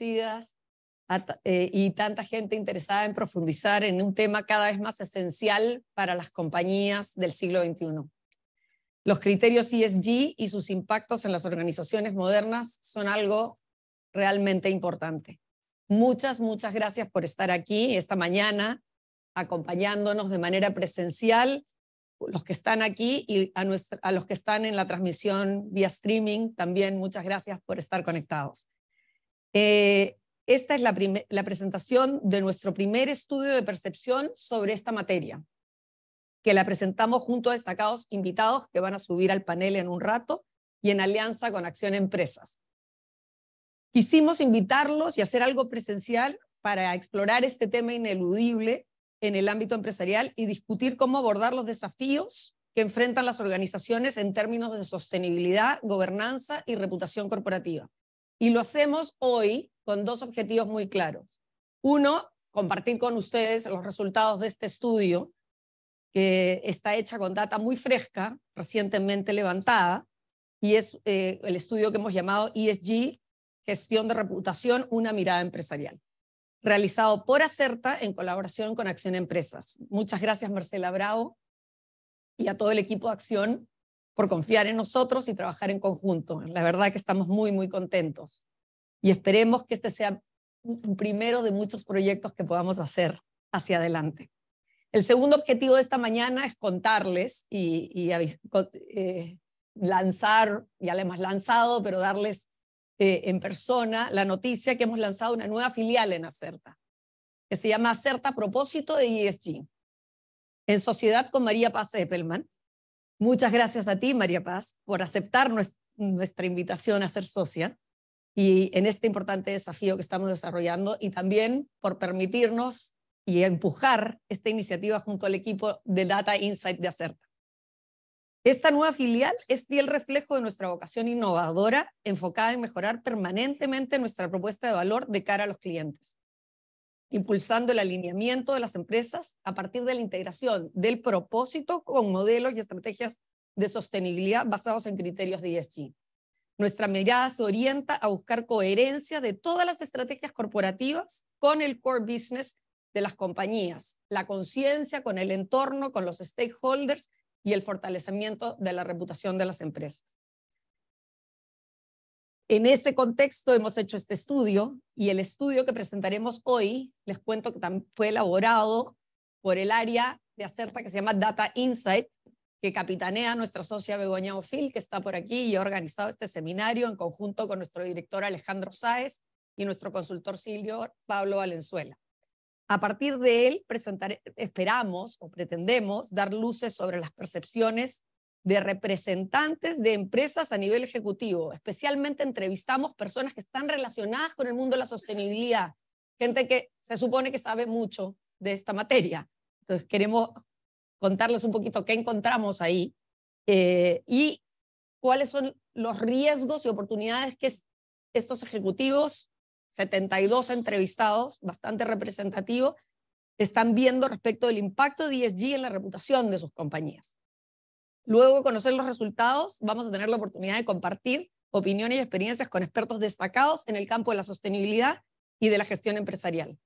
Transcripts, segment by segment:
Eh, y tanta gente interesada en profundizar en un tema cada vez más esencial para las compañías del siglo XXI. Los criterios ESG y sus impactos en las organizaciones modernas son algo realmente importante. Muchas, muchas gracias por estar aquí esta mañana acompañándonos de manera presencial, los que están aquí y a, a los que están en la transmisión vía streaming, también muchas gracias por estar conectados. Eh, esta es la presentación de nuestro primer estudio de percepción sobre esta materia, que la presentamos junto a destacados invitados que van a subir al panel en un rato y en alianza con Acción Empresas. Quisimos invitarlos y hacer algo presencial para explorar este tema ineludible en el ámbito empresarial y discutir cómo abordar los desafíos que enfrentan las organizaciones en términos de sostenibilidad, gobernanza y reputación corporativa. Y lo hacemos hoy con dos objetivos muy claros. Uno, compartir con ustedes los resultados de este estudio, que está hecha con data muy fresca, recientemente levantada, y es eh, el estudio que hemos llamado ESG, Gestión de Reputación, una mirada empresarial, realizado por Acerta en colaboración con Acción Empresas. Muchas gracias, Marcela Bravo, y a todo el equipo de Acción por confiar en nosotros y trabajar en conjunto. La verdad que estamos muy, muy contentos y esperemos que este sea un primero de muchos proyectos que podamos hacer hacia adelante. El segundo objetivo de esta mañana es contarles y, eh, lanzar, ya además hemos lanzado, pero darles eh, en persona la noticia que hemos lanzado una nueva filial en Acerta, que se llama Acerta Propósito de ESG, en sociedad con María Paz Eppelman, Muchas gracias a ti, María Paz, por aceptar nuestra invitación a ser socia y en este importante desafío que estamos desarrollando y también por permitirnos y empujar esta iniciativa junto al equipo de Data Insight de Acerta. Esta nueva filial es fiel reflejo de nuestra vocación innovadora enfocada en mejorar permanentemente nuestra propuesta de valor de cara a los clientes impulsando el alineamiento de las empresas a partir de la integración del propósito con modelos y estrategias de sostenibilidad basados en criterios de ESG. Nuestra mirada se orienta a buscar coherencia de todas las estrategias corporativas con el core business de las compañías, la conciencia con el entorno, con los stakeholders y el fortalecimiento de la reputación de las empresas. En ese contexto hemos hecho este estudio y el estudio que presentaremos hoy, les cuento que fue elaborado por el área de acerta que se llama Data Insight, que capitanea nuestra socia Begoña Ofil, que está por aquí y ha organizado este seminario en conjunto con nuestro director Alejandro Sáez y nuestro consultor Silvio Pablo Valenzuela. A partir de él, esperamos o pretendemos dar luces sobre las percepciones de representantes de empresas a nivel ejecutivo. Especialmente entrevistamos personas que están relacionadas con el mundo de la sostenibilidad, gente que se supone que sabe mucho de esta materia. Entonces queremos contarles un poquito qué encontramos ahí eh, y cuáles son los riesgos y oportunidades que estos ejecutivos, 72 entrevistados, bastante representativo, están viendo respecto del impacto de ESG en la reputación de sus compañías. Luego de conocer los resultados, vamos a tener la oportunidad de compartir opiniones y experiencias con expertos destacados en el campo de la sostenibilidad y de la gestión empresarial,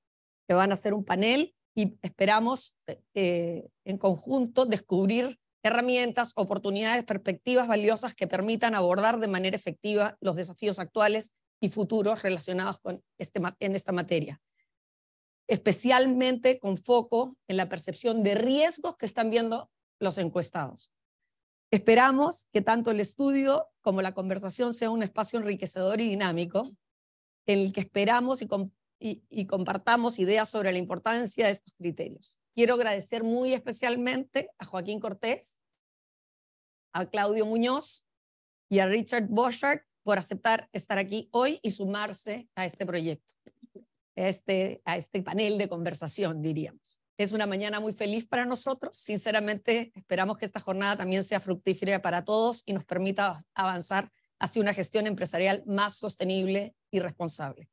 que van a ser un panel y esperamos eh, en conjunto descubrir herramientas, oportunidades, perspectivas valiosas que permitan abordar de manera efectiva los desafíos actuales y futuros relacionados con este en esta materia, especialmente con foco en la percepción de riesgos que están viendo los encuestados. Esperamos que tanto el estudio como la conversación sea un espacio enriquecedor y dinámico, en el que esperamos y, compartamos ideas sobre la importancia de estos criterios. Quiero agradecer muy especialmente a Joaquín Cortés, a Claudio Muñoz y a Richard Boschart por aceptar estar aquí hoy y sumarse a este proyecto, a este, este panel de conversación, diríamos. Es una mañana muy feliz para nosotros. Sinceramente, esperamos que esta jornada también sea fructífera para todos y nos permita avanzar hacia una gestión empresarial más sostenible y responsable.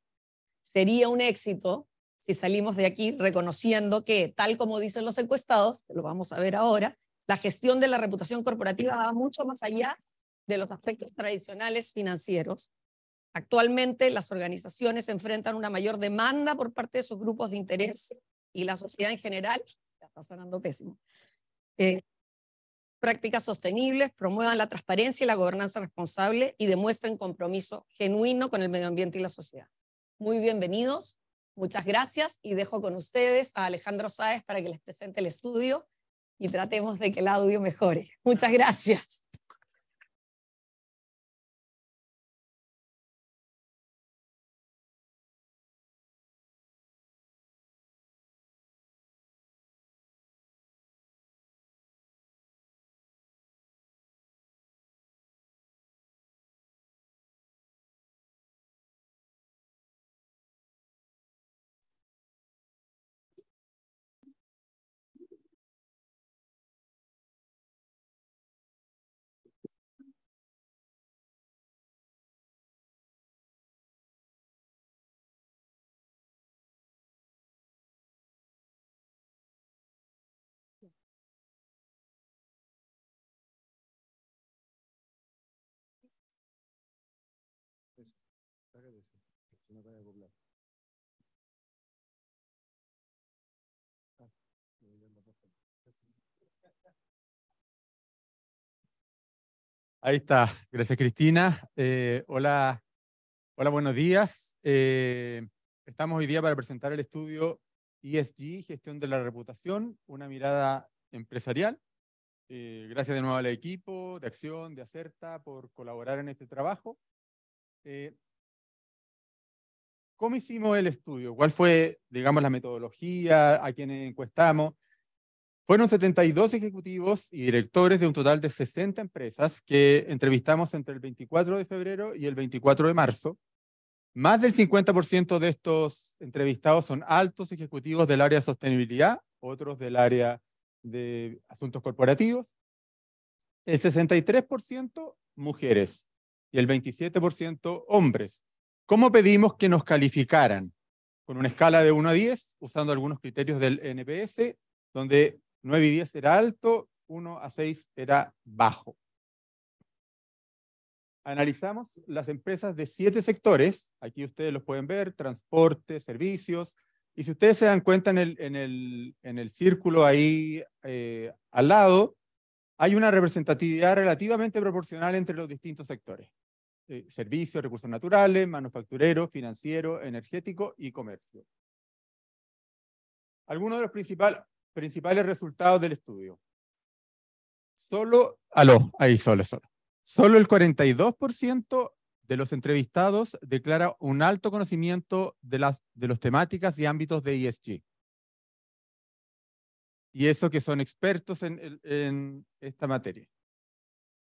Sería un éxito si salimos de aquí reconociendo que, tal como dicen los encuestados, que lo vamos a ver ahora, la gestión de la reputación corporativa va mucho más allá de los aspectos tradicionales financieros. Actualmente las organizaciones enfrentan una mayor demanda por parte de sus grupos de interés y la sociedad en general, ya está sonando pésimo. Eh, prácticas sostenibles, promuevan la transparencia y la gobernanza responsable y demuestren compromiso genuino con el medio ambiente y la sociedad. Muy bienvenidos, muchas gracias y dejo con ustedes a Alejandro Sáez para que les presente el estudio y tratemos de que el audio mejore. Muchas gracias. Ah, Ahí está. Gracias, Cristina. Eh, hola, hola, buenos días. Eh, estamos hoy día para presentar el estudio ESG, Gestión de la Reputación, una mirada empresarial. Eh, gracias de nuevo al equipo de Acción, de Acerta, por colaborar en este trabajo. ¿Cómo hicimos el estudio? ¿Cuál fue, digamos, la metodología? ¿A quién encuestamos? Fueron 72 ejecutivos y directores de un total de 60 empresas que entrevistamos entre el 24 de febrero y el 24 de marzo. Más del 50% de estos entrevistados son altos ejecutivos del área de sostenibilidad, otros del área de asuntos corporativos. El 63% mujeres y el 27% hombres. ¿Cómo pedimos que nos calificaran? Con una escala de 1 a 10, usando algunos criterios del NPS, donde 9 y 10 era alto, 1 a 6 era bajo. Analizamos las empresas de siete sectores, aquí ustedes los pueden ver, transporte, servicios, y si ustedes se dan cuenta en el, en el, en el círculo ahí eh, al lado, hay una representatividad relativamente proporcional entre los distintos sectores. Eh, servicios, recursos naturales, manufacturero, financiero, energético y comercio. Algunos de los principales resultados del estudio. Solo, ahí solo. el 42% de los entrevistados declara un alto conocimiento de las temáticas y ámbitos de ESG. Y eso que son expertos en esta materia.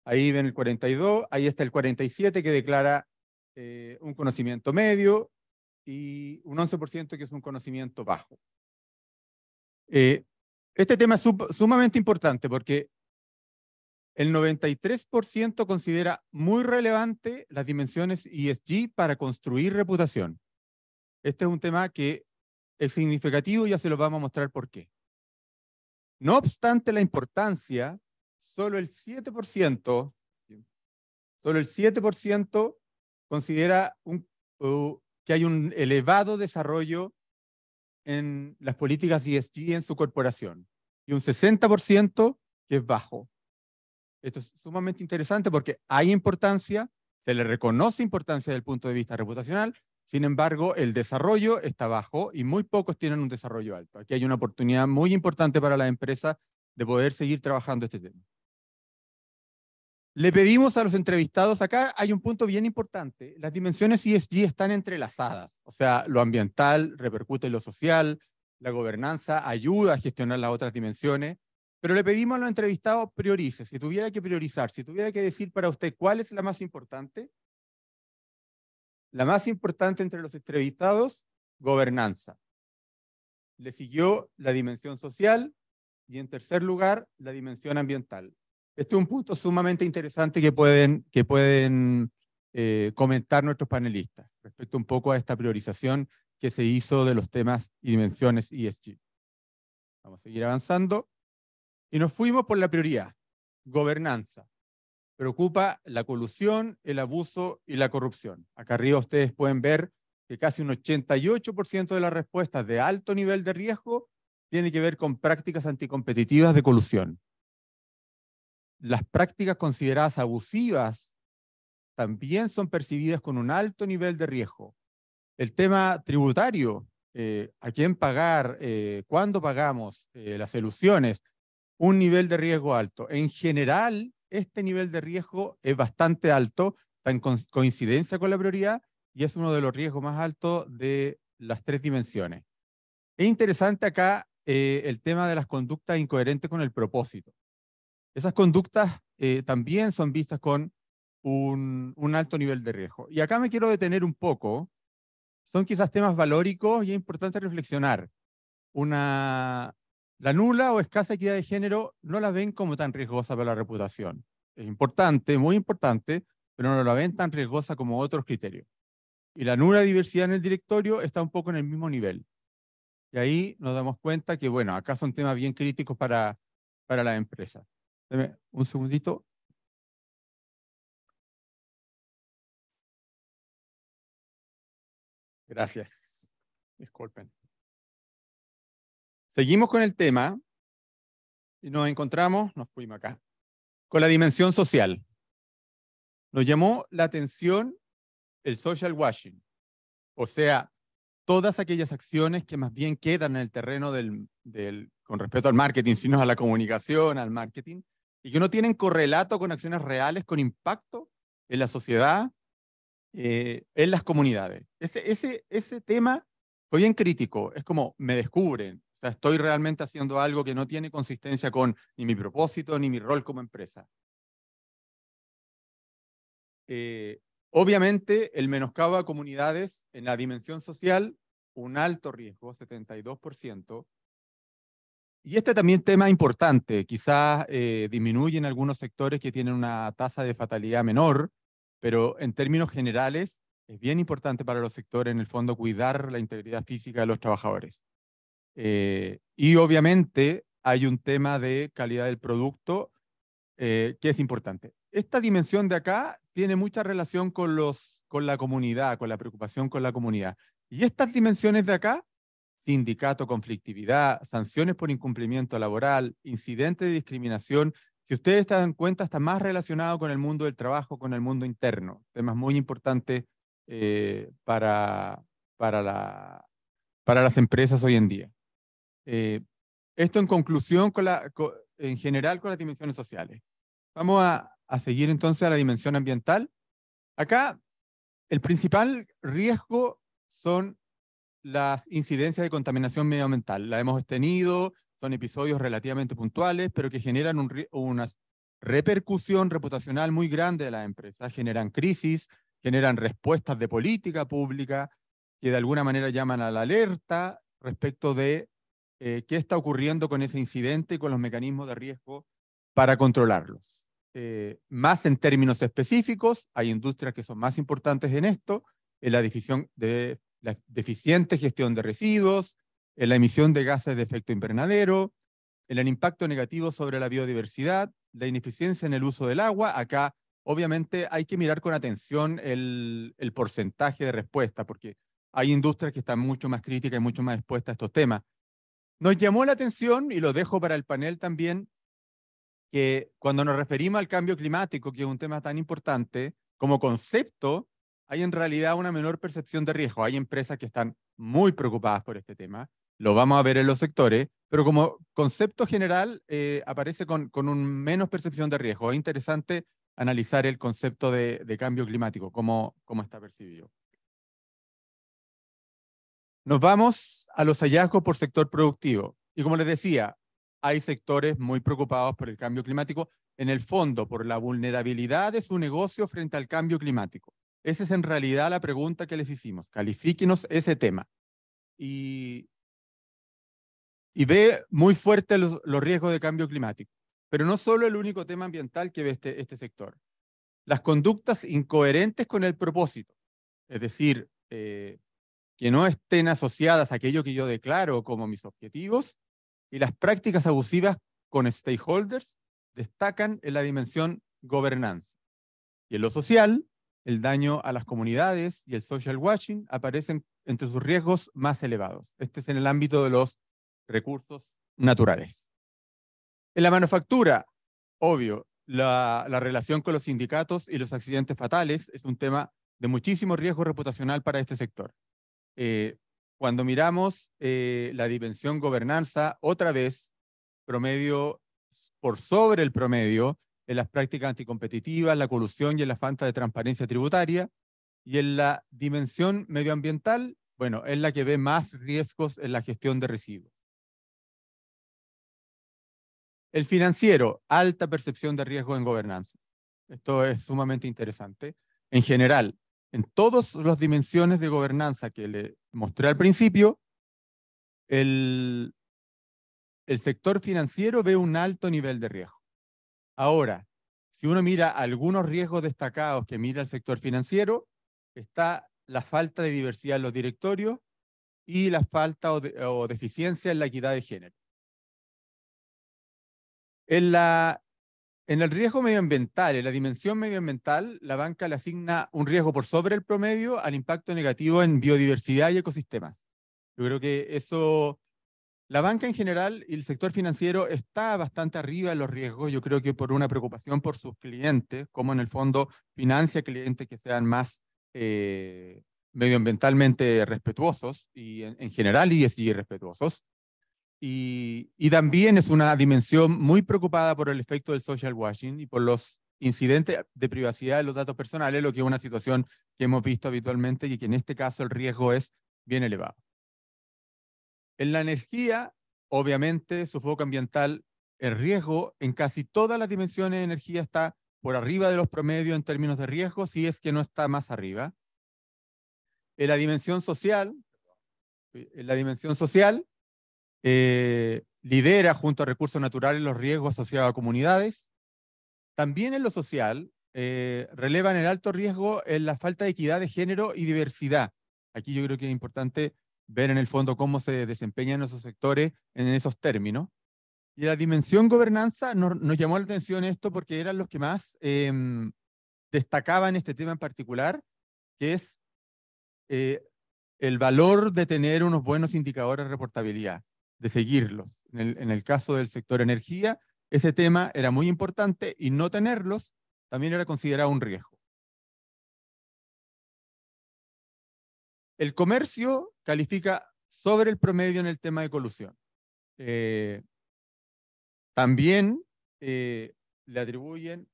Ahí ven el 42, ahí está el 47 que declara eh, un conocimiento medio y un 11% que es un conocimiento bajo. Eh, este tema es sumamente importante porque el 93% considera muy relevante las dimensiones ESG para construir reputación. Este es un tema que es significativo y ya se los vamos a mostrar por qué. No obstante la importancia, solo el 7%, solo el 7% considera un, que hay un elevado desarrollo en las políticas ESG e en su corporación y un 60% que es bajo. Esto es sumamente interesante porque hay importancia, se le reconoce importancia desde el punto de vista reputacional, sin embargo, el desarrollo está bajo y muy pocos tienen un desarrollo alto. Aquí hay una oportunidad muy importante para la empresa de poder seguir trabajando este tema. Le pedimos a los entrevistados, acá hay un punto bien importante, las dimensiones ESG están entrelazadas, o sea, lo ambiental repercute en lo social, la gobernanza ayuda a gestionar las otras dimensiones, pero le pedimos a los entrevistados priorice, si tuviera que priorizar, si tuviera que decir para usted cuál es la más importante, la más importante entre los entrevistados, gobernanza. Le siguió la dimensión social y en tercer lugar, la dimensión ambiental. Este es un punto sumamente interesante que pueden, que pueden eh, comentar nuestros panelistas respecto un poco a esta priorización que se hizo de los temas y dimensiones ESG. Vamos a seguir avanzando. Y nos fuimos por la prioridad, gobernanza. Preocupa la colusión, el abuso y la corrupción. Acá arriba ustedes pueden ver que casi un 88% de las respuestas de alto nivel de riesgo tiene que ver con prácticas anticompetitivas de colusión. Las prácticas consideradas abusivas también son percibidas con un alto nivel de riesgo. El tema tributario, eh, a quién pagar, eh, cuándo pagamos, eh, las ilusiones, un nivel de riesgo alto. En general, este nivel de riesgo es bastante alto, está en coincidencia con la prioridad y es uno de los riesgos más altos de las tres dimensiones. Es interesante acá el tema de las conductas incoherentes con el propósito. Esas conductas eh, también son vistas con un, alto nivel de riesgo. Y acá me quiero detener un poco. Son quizás temas valóricos y es importante reflexionar. Una, la nula o escasa equidad de género no la ven como tan riesgosa para la reputación. Es importante, muy importante, pero no la ven tan riesgosa como otros criterios. Y la nula diversidad en el directorio está un poco en el mismo nivel. Y ahí nos damos cuenta que, bueno, acá son temas bien críticos para, para la empresa. Deme un segundito. Gracias. Disculpen. Seguimos con el tema y nos encontramos, nos fuimos acá, con la dimensión social. Nos llamó la atención el social washing, o sea, todas aquellas acciones que más bien quedan en el terreno del, con respecto al marketing, sino a la comunicación, al marketing, y que no tienen correlato con acciones reales, con impacto en la sociedad, eh, en las comunidades. Ese, tema fue bien crítico, es como me descubren, o sea, estoy realmente haciendo algo que no tiene consistencia con ni mi propósito ni mi rol como empresa. Eh, obviamente, el menoscabo a comunidades en la dimensión social, un alto riesgo, 72%, y este también tema importante, quizás eh, disminuye en algunos sectores que tienen una tasa de fatalidad menor, pero en términos generales es bien importante para los sectores, en el fondo, cuidar la integridad física de los trabajadores. Eh, y obviamente hay un tema de calidad del producto eh, que es importante. Esta dimensión de acá tiene mucha relación con, los, con la comunidad, con la preocupación con la comunidad. Y estas dimensiones de acá sindicato, conflictividad, sanciones por incumplimiento laboral, incidente de discriminación, si ustedes están en cuenta, está más relacionado con el mundo del trabajo, con el mundo interno. Temas muy importantes eh, para, para, las empresas hoy en día. Eh, esto en conclusión, con la, en general, con las dimensiones sociales. Vamos a seguir entonces a la dimensión ambiental. Acá, el principal riesgo son las incidencias de contaminación medioambiental. La hemos tenido, son episodios relativamente puntuales, pero que generan una repercusión reputacional muy grande de las empresas, generan crisis, generan respuestas de política pública que de alguna manera llaman a la alerta respecto de eh, qué está ocurriendo con ese incidente y con los mecanismos de riesgo para controlarlos. Eh, más en términos específicos, hay industrias que son más importantes en esto, en la división de la deficiente gestión de residuos, la emisión de gases de efecto invernadero, el impacto negativo sobre la biodiversidad, la ineficiencia en el uso del agua. Acá, obviamente, hay que mirar con atención el, el porcentaje de respuesta, porque hay industrias que están mucho más críticas y mucho más expuestas a estos temas. Nos llamó la atención, y lo dejo para el panel también, que cuando nos referimos al cambio climático, que es un tema tan importante, como concepto, hay en realidad una menor percepción de riesgo. Hay empresas que están muy preocupadas por este tema, lo vamos a ver en los sectores, pero como concepto general eh, aparece con, un menos percepción de riesgo. Es interesante analizar el concepto de, cambio climático, cómo, cómo está percibido. Nos vamos a los hallazgos por sector productivo. Y como les decía, hay sectores muy preocupados por el cambio climático, en el fondo por la vulnerabilidad de su negocio frente al cambio climático. Esa es en realidad la pregunta que les hicimos. Califíquenos ese tema. Y, ve muy fuerte los, riesgos de cambio climático. Pero no solo el único tema ambiental que ve este, este sector. Las conductas incoherentes con el propósito, es decir, eh, que no estén asociadas a aquello que yo declaro como mis objetivos, y las prácticas abusivas con stakeholders destacan en la dimensión gobernanza. Y en lo social, el daño a las comunidades y el social watching aparecen entre sus riesgos más elevados. Este es en el ámbito de los recursos naturales. En la manufactura, obvio, la, relación con los sindicatos y los accidentes fatales es un tema de muchísimo riesgo reputacional para este sector. Eh, cuando miramos eh, la dimensión gobernanza, otra vez, promedio por sobre el promedio, en las prácticas anticompetitivas, la colusión y en la falta de transparencia tributaria. Y en la dimensión medioambiental, bueno, es la que ve más riesgos en la gestión de residuos. El financiero, alta percepción de riesgo en gobernanza. Esto es sumamente interesante. En general, en todas las dimensiones de gobernanza que le mostré al principio, el sector financiero ve un alto nivel de riesgo. Ahora, si uno mira algunos riesgos destacados que mira el sector financiero, está la falta de diversidad en los directorios y la falta o, deficiencia en la equidad de género. En, en el riesgo medioambiental, en la dimensión medioambiental, la banca le asigna un riesgo por sobre el promedio al impacto negativo en biodiversidad y ecosistemas. Yo creo que eso la banca en general y el sector financiero está bastante arriba de los riesgos, yo creo que por una preocupación por sus clientes, como en el fondo financia clientes que sean más eh, medioambientalmente respetuosos y en, general general así respetuosos. y también es una dimensión muy preocupada por el efecto del social washing y por los incidentes de privacidad de los datos personales, lo que es una situación que hemos visto habitualmente y que en este caso el riesgo es bien elevado. En la energía, obviamente, su foco ambiental, el riesgo en casi todas las dimensiones de energía está por arriba de los promedios en términos de riesgo, si es que no está más arriba. En la dimensión social, en la dimensión social eh, lidera junto a recursos naturales los riesgos asociados a comunidades. También en lo social, eh, relevan el alto riesgo en la falta de equidad de género y diversidad. Aquí yo creo que es importante ver en el fondo cómo se desempeñan esos sectores en esos términos. Y la dimensión gobernanza nos, llamó la atención esto porque eran los que más em, destacaban este tema en particular, que es eh, el valor de tener unos buenos indicadores de reportabilidad, de seguirlos. en el caso del sector energía, ese tema era muy importante y no tenerlos también era considerado un riesgo. El comercio califica sobre el promedio en el tema de colusión. Eh, también eh, le atribuyen,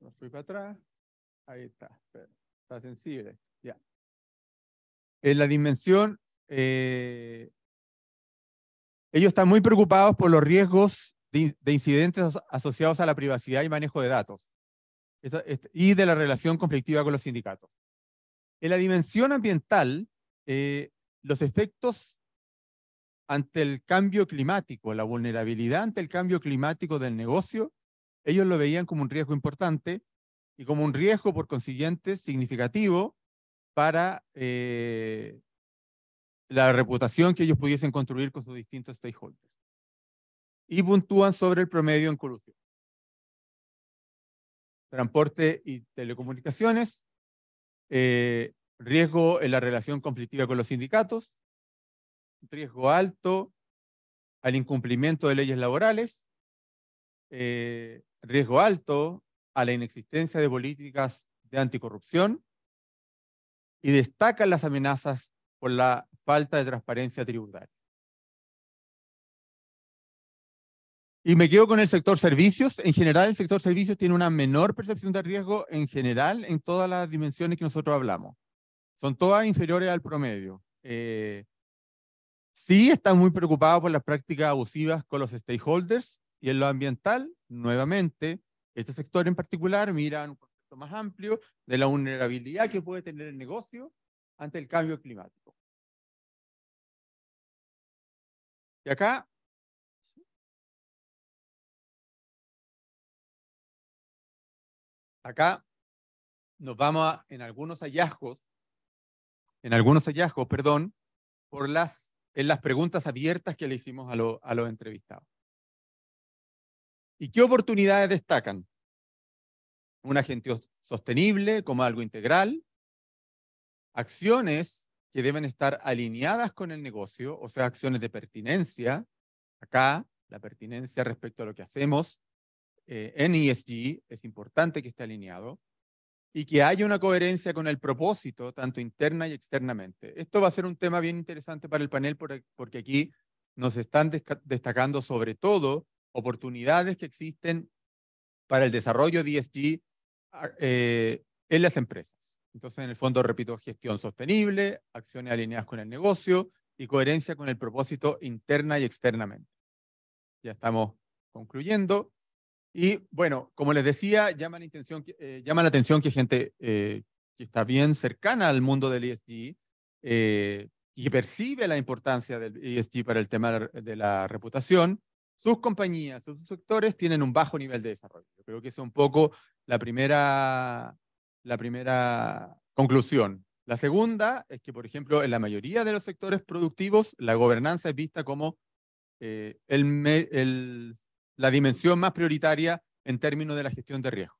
no estoy para atrás, ahí está, está sensible, ya. En la dimensión, eh, ellos están muy preocupados por los riesgos de, incidentes asociados a la privacidad y manejo de datos este, y de la relación conflictiva con los sindicatos. En la dimensión ambiental, eh, los efectos ante el cambio climático, la vulnerabilidad ante el cambio climático del negocio, ellos lo veían como un riesgo importante y como un riesgo, por consiguiente, significativo para eh, la reputación que ellos pudiesen construir con sus distintos stakeholders. Y puntúan sobre el promedio en corrupción. Transporte y telecomunicaciones, eh, riesgo en la relación conflictiva con los sindicatos, riesgo alto al incumplimiento de leyes laborales, eh, riesgo alto a la inexistencia de políticas de anticorrupción y destacan las amenazas por la falta de transparencia tributaria. Y me quedo con el sector servicios. En general, el sector servicios tiene una menor percepción de riesgo en general en todas las dimensiones que nosotros hablamos. Son todas inferiores al promedio. Eh, sí están muy preocupados por las prácticas abusivas con los stakeholders y en lo ambiental, nuevamente, este sector en particular mira un concepto más amplio de la vulnerabilidad que puede tener el negocio ante el cambio climático. Y acá acá nos vamos en algunos hallazgos, en algunos hallazgos, perdón, por las, en las preguntas abiertas que le hicimos a, los entrevistados. ¿Y qué oportunidades destacan? Una agente sostenible como algo integral, acciones que deben estar alineadas con el negocio, o sea, acciones de pertinencia, acá la pertinencia respecto a lo que hacemos, eh, en ESG es importante que esté alineado y que haya una coherencia con el propósito, tanto interna y externamente. Esto va a ser un tema bien interesante para el panel porque aquí nos están destacando sobre todo oportunidades que existen para el desarrollo de ESG eh, en las empresas. Entonces, en el fondo, repito, gestión sostenible, acciones alineadas con el negocio y coherencia con el propósito interna y externamente. Ya estamos concluyendo. Y bueno, como les decía, llama la, eh, llama la atención que gente eh, que está bien cercana al mundo del ESG eh, y percibe la importancia del ESG para el tema de la reputación, sus compañías, sus sectores tienen un bajo nivel de desarrollo. creo que es un poco la primera, la primera conclusión. La segunda es que, por ejemplo, en la mayoría de los sectores productivos, la gobernanza es vista como el, el, la dimensión más prioritaria en términos de la gestión de riesgo.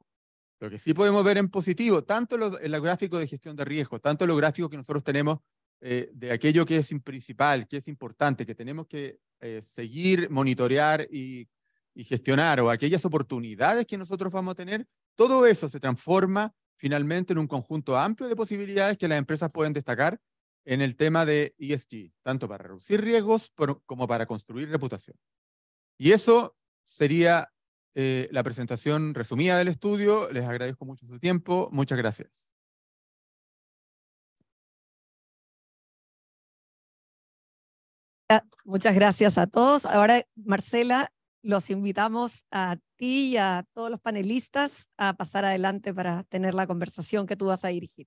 Lo que sí podemos ver en positivo, tanto en los gráficos de gestión de riesgo, tanto los gráficos que nosotros tenemos eh, de aquello que es principal, que es importante, que tenemos que eh, seguir, monitorear y, y gestionar, o aquellas oportunidades que nosotros vamos a tener, todo eso se transforma finalmente en un conjunto amplio de posibilidades que las empresas pueden destacar en el tema de ESG, tanto para reducir riesgos como para construir reputación. Y eso sería eh, la presentación resumida del estudio. Les agradezco mucho su tiempo. Muchas gracias. Muchas gracias a todos. Ahora, Marcela, los invitamos a ti y a todos los panelistas a pasar adelante para tener la conversación que tú vas a dirigir.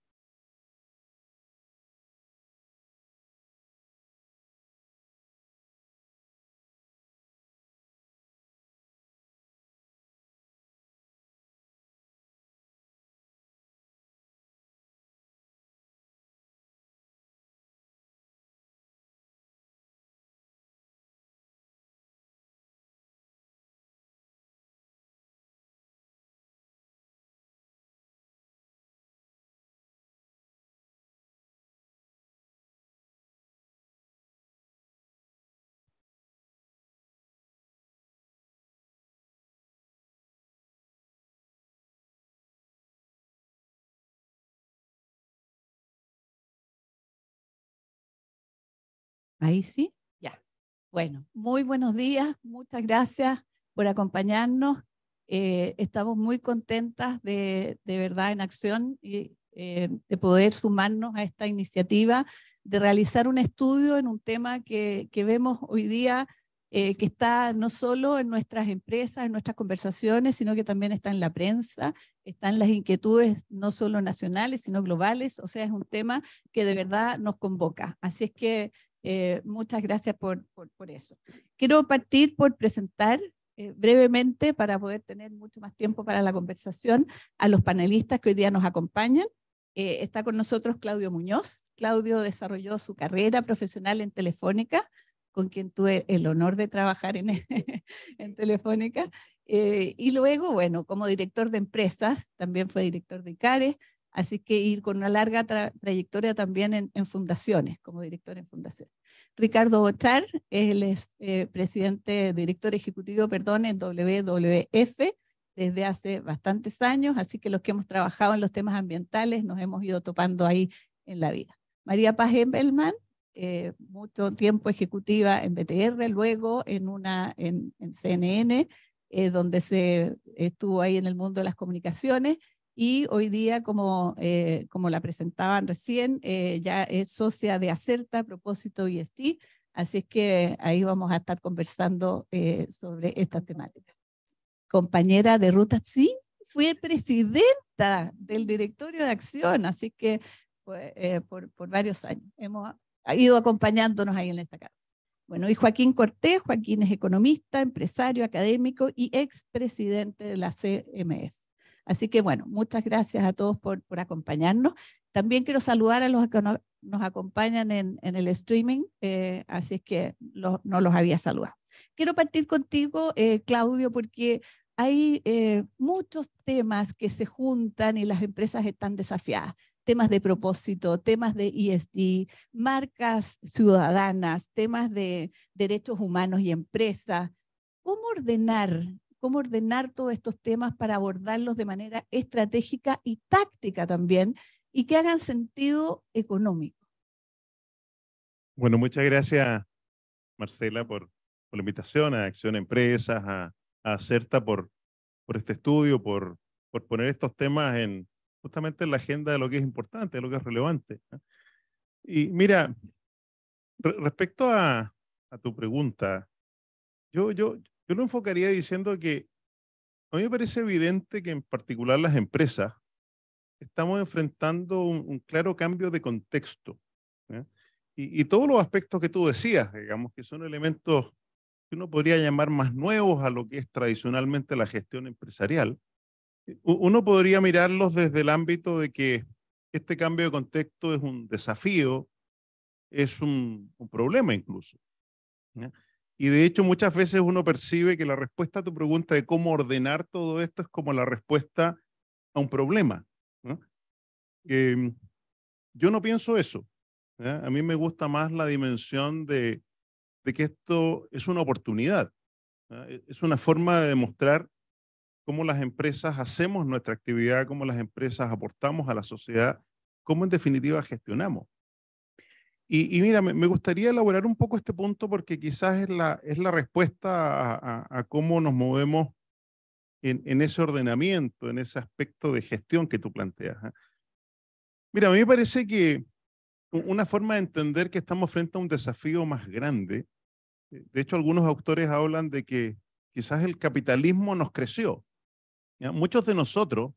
Ahí sí, ya. Bueno, muy buenos días, muchas gracias por acompañarnos. Eh, estamos muy contentas de, de verdad en acción y eh, de poder sumarnos a esta iniciativa de realizar un estudio en un tema que, que vemos hoy día eh, que está no solo en nuestras empresas, en nuestras conversaciones, sino que también está en la prensa, están las inquietudes no solo nacionales, sino globales, o sea, es un tema que de verdad nos convoca. Así es que eh, muchas gracias por, eso. Quiero partir por presentar eh, brevemente, para poder tener mucho más tiempo para la conversación, a los panelistas que hoy día nos acompañan. Eh, está con nosotros Claudio Muñoz. Claudio desarrolló su carrera profesional en Telefónica, con quien tuve el honor de trabajar en, en Telefónica. y luego, bueno, como director de empresas, también fue director de ICARES. Así que ir con una larga trayectoria también en, fundaciones, como director en fundaciones. Ricardo Bochar él es el eh, presidente, director ejecutivo, perdón, en WWF desde hace bastantes años, así que los que hemos trabajado en los temas ambientales nos hemos ido topando ahí en la vida. María Paz Embelman, eh, mucho tiempo ejecutiva en BTR, luego en, una, en, CNN, eh, donde se estuvo ahí en el mundo de las comunicaciones y hoy día, como, eh, como la presentaban recién, eh, ya es socia de Acerta, Propósito y así es que ahí vamos a estar conversando eh, sobre estas temáticas. Compañera de Ruta sí, fui presidenta del directorio de acción, así que pues, por, por, varios años hemos ido acompañándonos ahí en esta casa. Bueno, y Joaquín Cortés, Joaquín es economista, empresario, académico y expresidente de la CMF. Así que bueno, muchas gracias a todos por, por acompañarnos. También quiero saludar a los que nos acompañan en, en el streaming, eh, así es que no los había saludado. Quiero partir contigo, eh, Claudio, porque hay eh, muchos temas que se juntan y las empresas están desafiadas. Temas de propósito, temas de ESG, marcas ciudadanas, temas de derechos humanos y empresas. ¿Cómo ordenar cómo ordenar todos estos temas para abordarlos de manera estratégica y táctica también, y que hagan sentido económico. Bueno, muchas gracias, Marcela, por, la invitación a Acción Empresas, a, a CERTA por, este estudio, por, poner estos temas en justamente en la agenda de lo que es importante, de lo que es relevante. Y mira, respecto a, tu pregunta, yo, yo lo enfocaría diciendo que a mí me parece evidente que en particular las empresas estamos enfrentando un, un claro cambio de contexto. Y, y, todos los aspectos que tú decías, digamos, que son elementos que uno podría llamar más nuevos a lo que es tradicionalmente la gestión empresarial, uno podría mirarlos desde el ámbito de que este cambio de contexto es un desafío, es un, un problema incluso. ¿eh? Y de hecho muchas veces uno percibe que la respuesta a tu pregunta de cómo ordenar todo esto es como la respuesta a un problema. Em, yo no pienso eso. A mí me gusta más la dimensión de, que esto es una oportunidad. E, es una forma de demostrar cómo las empresas hacemos nuestra actividad, cómo las empresas aportamos a la sociedad, cómo en definitiva gestionamos. Y, mira, me, gustaría elaborar un poco este punto porque quizás es la, es la respuesta a, cómo nos movemos en, ese ordenamiento, en ese aspecto de gestión que tú planteas. ¿eh? Mira, a mí me parece que una forma de entender que estamos frente a un desafío más grande, eh, de hecho algunos autores hablan de que quizás el capitalismo nos creció. Muchos de nosotros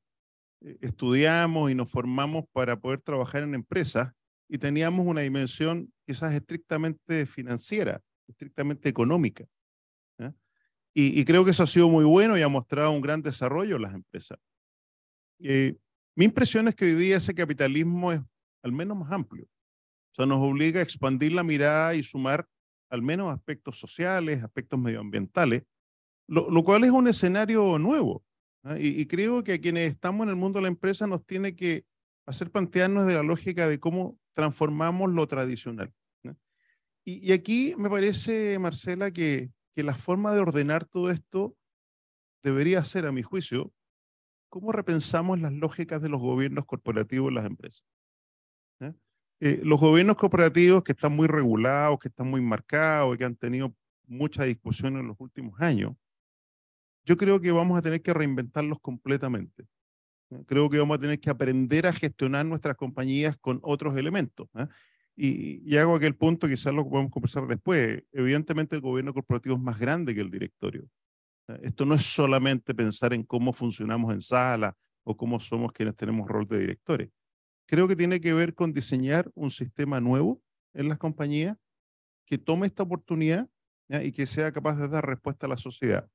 eh, estudiamos y nos formamos para poder trabajar en empresas y teníamos una dimensión quizás estrictamente financiera, estrictamente económica. Y, creo que eso ha sido muy bueno y ha mostrado un gran desarrollo en las empresas. mi impresión es que hoy día ese capitalismo es al menos más amplio. O sea, nos obliga a expandir la mirada y sumar al menos aspectos sociales, aspectos medioambientales, lo, cual es un escenario nuevo. Y, y creo que a quienes estamos en el mundo de la empresa nos tiene que hacer plantearnos de la lógica de cómo transformamos lo tradicional. Y, aquí me parece, Marcela, que, la forma de ordenar todo esto debería ser, a mi juicio, cómo repensamos las lógicas de los gobiernos corporativos y las empresas. Eh, los gobiernos corporativos que están muy regulados, que están muy marcados y que han tenido mucha discusión en los últimos años, yo creo que vamos a tener que reinventarlos completamente. Creo que vamos a tener que aprender a gestionar nuestras compañías con otros elementos. ¿ah? Y, hago aquel punto, quizás lo podemos conversar después. Evidentemente el gobierno corporativo es más grande que el directorio. ¿ah? Esto no es solamente pensar en cómo funcionamos en sala o cómo somos quienes tenemos rol de directores. Creo que tiene que ver con diseñar un sistema nuevo en las compañías que tome esta oportunidad y que sea capaz de dar respuesta a la sociedad.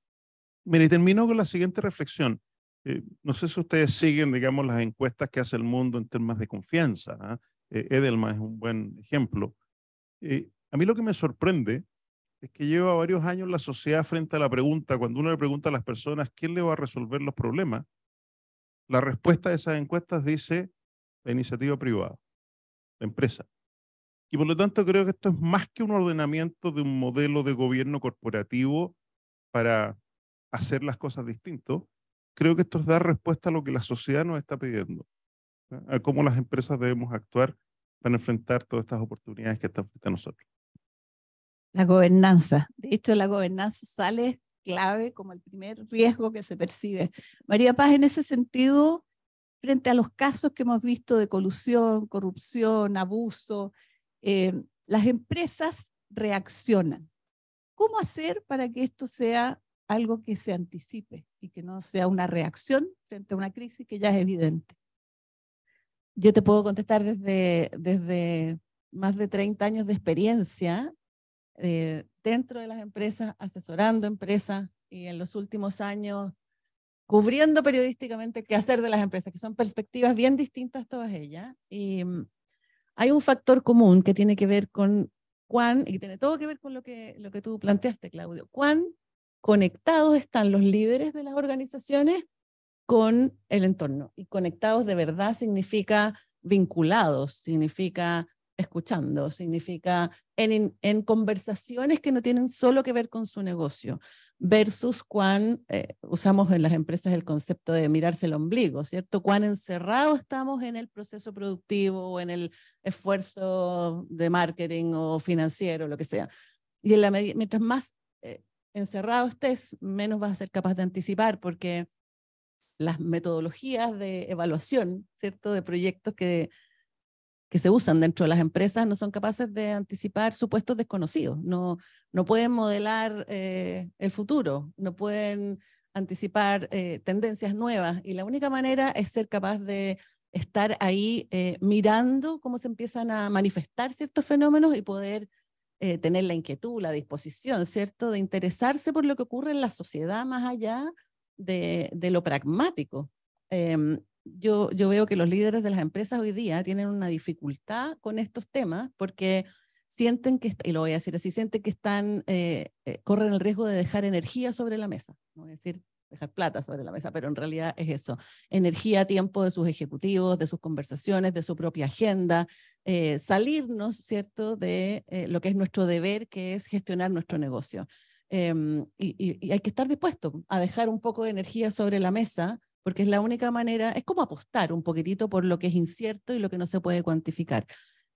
Mire, y termino con la siguiente reflexión. Eh, no sé si ustedes siguen, digamos, las encuestas que hace el mundo en términos de confianza. ¿ah? Eh, Edelman es un buen ejemplo. Eh, a mí lo que me sorprende es que lleva varios años la sociedad frente a la pregunta, cuando uno le pregunta a las personas quién le va a resolver los problemas, la respuesta de esas encuestas dice la iniciativa privada, la empresa. Y por lo tanto creo que esto es más que un ordenamiento de un modelo de gobierno corporativo para hacer las cosas distintos, creo que esto es dar respuesta a lo que la sociedad nos está pidiendo, a cómo las empresas debemos actuar para enfrentar todas estas oportunidades que están frente a nosotros. La gobernanza. De hecho, la gobernanza sale clave como el primer riesgo que se percibe. María Paz, en ese sentido, frente a los casos que hemos visto de colusión, corrupción, abuso, eh, las empresas reaccionan. ¿Cómo hacer para que esto sea algo que se anticipe? y que no sea una reacción frente a una crisis que ya es evidente. Yo te puedo contestar desde, desde más de 30 años de experiencia eh, dentro de las empresas, asesorando empresas y en los últimos años cubriendo periodísticamente qué hacer de las empresas, que son perspectivas bien distintas todas ellas. Y mm, hay un factor común que tiene que ver con cuán, y tiene todo que ver con lo que, lo que tú planteaste, Claudio, cuán conectados están los líderes de las organizaciones con el entorno. Y conectados de verdad significa vinculados, significa escuchando, significa en, en, conversaciones que no tienen solo que ver con su negocio, versus cuán, eh, usamos en las empresas el concepto de mirarse el ombligo, ¿cierto? Cuán encerrado estamos en el proceso productivo o en el esfuerzo de marketing o financiero, lo que sea. Y en la mientras más eh, encerrado estés, menos va a ser capaz de anticipar, porque las metodologías de evaluación, ¿cierto?, de proyectos que, se usan dentro de las empresas no son capaces de anticipar supuestos desconocidos, no, no pueden modelar eh, el futuro, no pueden anticipar eh, tendencias nuevas y la única manera es ser capaz de estar ahí eh, mirando cómo se empiezan a manifestar ciertos fenómenos y poder eh, tener la inquietud, la disposición, ¿cierto? De interesarse por lo que ocurre en la sociedad más allá de, de lo pragmático. Em, yo, yo veo que los líderes de las empresas hoy día tienen una dificultad con estos temas porque sienten que, y lo voy a decir así, sienten que están, eh, eh, corren el riesgo de dejar energía sobre la mesa. ¿no? Es decir, dejar plata sobre la mesa, pero en realidad es eso, energía, tiempo de sus ejecutivos, de sus conversaciones, de su propia agenda, eh, salirnos, ¿cierto?, de eh, lo que es nuestro deber, que es gestionar nuestro negocio. Em, y, hay que estar dispuesto a dejar un poco de energía sobre la mesa, porque es la única manera, es como apostar un poquitito por lo que es incierto y lo que no se puede cuantificar.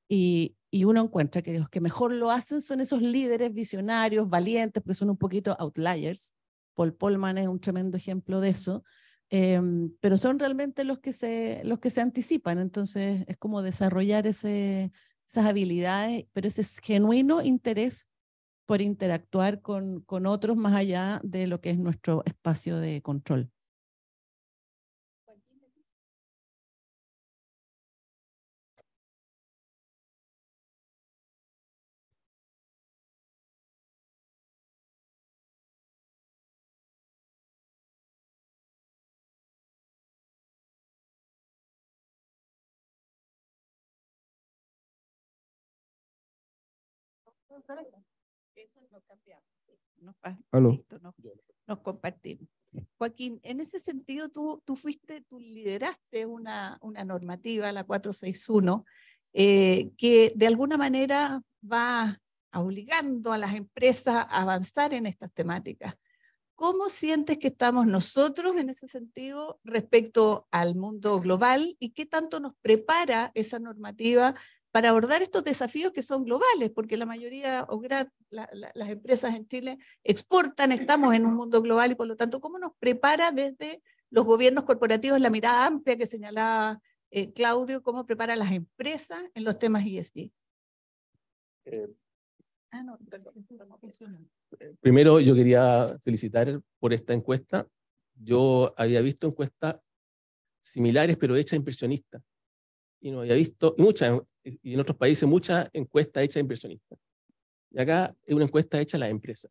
Y, y uno encuentra que los que mejor lo hacen son esos líderes visionarios, valientes, porque son un poquito outliers, Paul Polman es un tremendo ejemplo de eso, em, pero son realmente los que, se, los que se anticipan, entonces es como desarrollar ese, esas habilidades, pero ese genuino interés por interactuar con otros más allá de lo que es nuestro espacio de control. Eso Nos, compartimos. Joaquín, en ese sentido tú, tú fuiste, tú lideraste una, una normativa, la 461, eh, que de alguna manera va obligando a las empresas a avanzar en estas temáticas. ¿Cómo sientes que estamos nosotros en ese sentido respecto al mundo global y qué tanto nos prepara esa normativa para abordar estos desafíos que son globales, porque la mayoría o gran, las empresas en Chile exportan, estamos en un mundo global y por lo tanto, ¿cómo nos prepara desde los gobiernos corporativos la mirada amplia que señalaba eh, Claudio? ¿Cómo prepara las empresas en los temas eh, ah, ESG? Eh, primero, yo quería felicitar por esta encuesta. Yo había visto encuestas similares, pero hechas impresionistas y no había visto, muchas, y en otros países, muchas encuestas hechas a inversionistas. Y acá es una encuesta hecha a la empresa.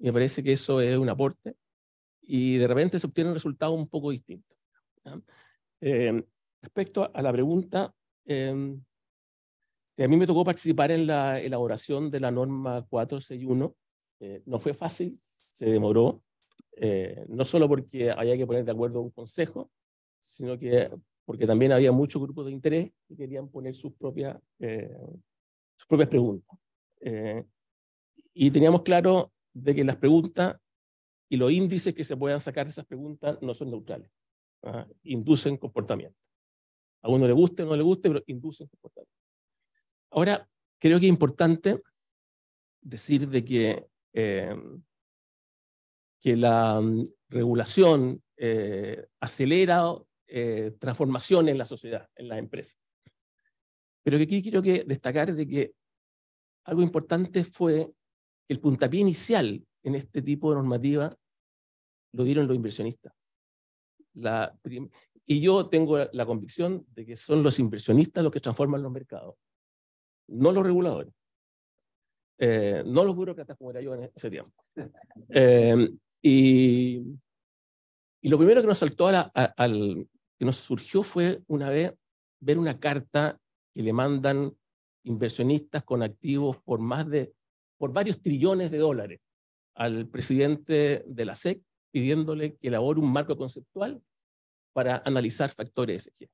Y me parece que eso es un aporte y de repente se obtiene un resultado un poco distinto. Eh, respecto a la pregunta, em, a mí me tocó participar en la elaboración de la norma 461. Eh, no fue fácil, se demoró, eh, no solo porque había que poner de acuerdo un consejo, sino que porque también había muchos grupos de interés que querían poner sus propias, eh, sus propias preguntas. Eh, y teníamos claro de que las preguntas y los índices que se puedan sacar de esas preguntas no son neutrales, ¿ah? inducen comportamiento. A uno le guste, o no le guste, pero inducen comportamiento. Ahora, creo que es importante decir de que, eh, que la mm, regulación eh, acelera eh, transformación en la sociedad, en la empresa. Pero que aquí quiero que destacar de que algo importante fue el puntapié inicial en este tipo de normativa lo dieron los inversionistas. y yo tengo la convicción de que son los inversionistas los que transforman los mercados, no los reguladores, eh, no los burócratas como era yo en ese tiempo. Eh, y, lo primero que nos saltó al, que nos surgió fue una vez ver una carta que le mandan inversionistas con activos por más de por varios trillones de dólares al presidente de la SEC pidiéndole que elabore un marco conceptual para analizar factores ESG.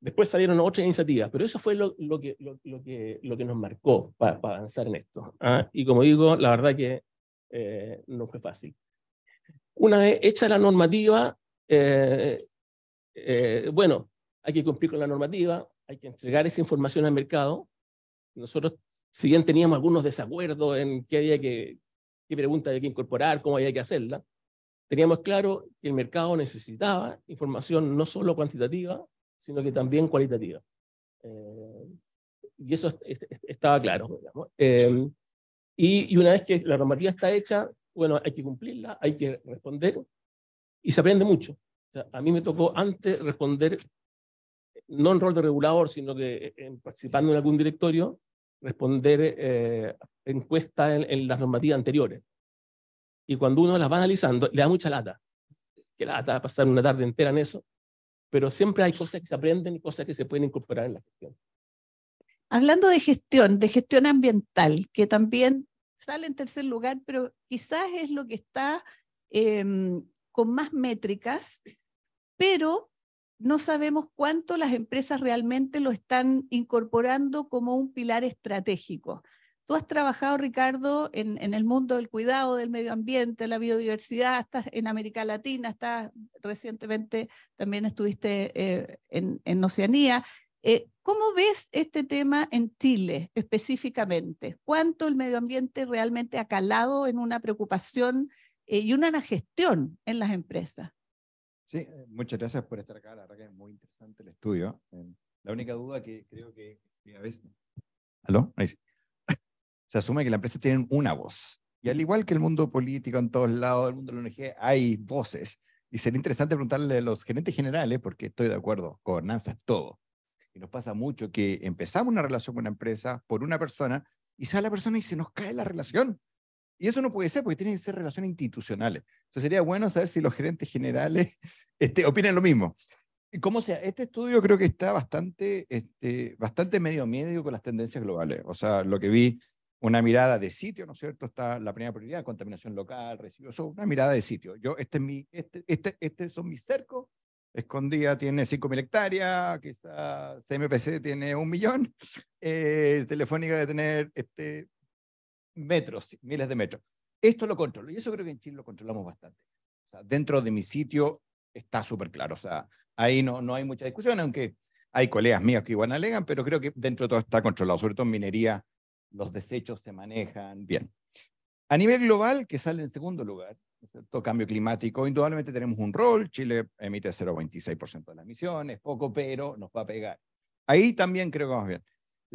Después salieron otras iniciativas, pero eso fue lo, que, lo, que, lo, que, nos marcó para, avanzar en esto. ¿ah? Y como digo, la verdad que eh, no fue fácil. Una vez hecha la normativa, eh, eh, bueno, hay que cumplir con la normativa, hay que entregar esa información al mercado. Nosotros, si bien teníamos algunos desacuerdos en qué había que, qué preguntas había que incorporar, cómo había que hacerla, teníamos claro que el mercado necesitaba información no solo cuantitativa, sino que también cualitativa. Eh, y eso estaba claro. Eh, y, y, una vez que la normativa está hecha, bueno, hay que cumplirla, hay que responder y se aprende mucho a mí me tocó antes responder, no en rol de regulador, sino que eh, participando en algún directorio, responder eh, encuestas en, las normativas anteriores. Y cuando uno las va analizando, le da mucha lata. Que la lata pasar una tarde entera en eso. Pero siempre hay cosas que se aprenden y cosas que se pueden incorporar en la gestión. Hablando de gestión, de gestión ambiental, que también sale en tercer lugar, pero quizás es lo que está em, con más métricas pero no sabemos cuánto las empresas realmente lo están incorporando como un pilar estratégico. Tú has trabajado, Ricardo, en, el mundo del cuidado del medio ambiente, la biodiversidad, estás en América Latina, estás recientemente también estuviste eh, en, Oceanía. Eh, ¿Cómo ves este tema en Chile específicamente? ¿Cuánto el medio ambiente realmente ha calado en una preocupación eh, y una gestión en las empresas? Sí, eh, muchas gracias por estar acá. La verdad que es muy interesante el estudio. Em, la única duda que creo que, a veces... ¿Aló? Ahí Se asume que la empresa tienen una voz. Y al igual que el mundo político en todos lados, el mundo de la ONG, hay voces. Y sería interesante preguntarle a los gerentes generales, porque estoy de acuerdo, gobernanza es todo. Y nos pasa mucho que empezamos una relación con una empresa por una persona y sale la persona y se nos cae la relación. Y eso no puede ser porque tienen que ser relaciones institucionales. Entonces sería bueno saber si los gerentes generales este, opinan lo mismo. Y Como sea, este estudio creo que está bastante, este, bastante medio medio con las tendencias globales. O sea, lo que vi, una mirada de sitio, ¿no es cierto? Está la primera prioridad, contaminación local, residuos, una mirada de sitio. Yo, este, es mi, este, este, este son mis cercos. Escondida tiene 5.000 hectáreas, quizás CMPC tiene un millón, eh, Telefónica debe tener este, metros, miles de metros. Esto lo controlo. Y eso creo que en Chile lo controlamos bastante. dentro de mi sitio está súper claro. O sea, ahí no, no hay mucha discusión, aunque hay colegas míos que igual alegan, pero creo que dentro de todo está controlado. Sobre todo en minería, los desechos se manejan bien. A nivel global, que sale en segundo lugar, cambio climático, indudablemente tenemos un rol. Chile emite 0,26% de las emisiones, poco, pero nos va a pegar. Ahí también creo que vamos bien.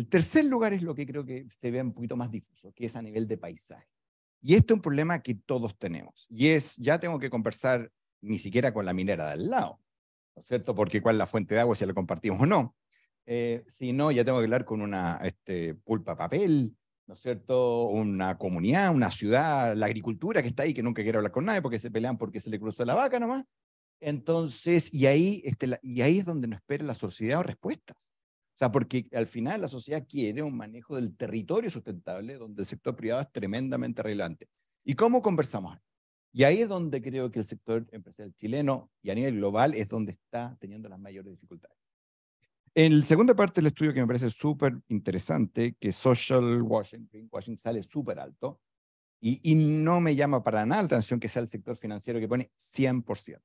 El tercer lugar es lo que creo que se ve un poquito más difuso, que es a nivel de paisaje. Y este es un problema que todos tenemos. Y es, ya tengo que conversar ni siquiera con la minera de al lado, ¿no es cierto? Porque cuál es la fuente de agua, si la compartimos o no. Eh, si no, ya tengo que hablar con una este, pulpa papel, ¿no es cierto? Una comunidad, una ciudad, la agricultura que está ahí, que nunca quiere hablar con nadie porque se pelean porque se le cruza la vaca nomás. Entonces, y ahí, este, y ahí es donde nos espera la sociedad o respuestas sea, porque al final la sociedad quiere un manejo del territorio sustentable donde el sector privado es tremendamente relevante. ¿Y cómo conversamos? Y ahí es donde creo que el sector empresarial chileno y a nivel global es donde está teniendo las mayores dificultades. En la segunda parte del estudio que me parece súper interesante, que social washing, greenwashing sale súper alto, y, no me llama para nada la atención que sea el sector financiero que pone 100%.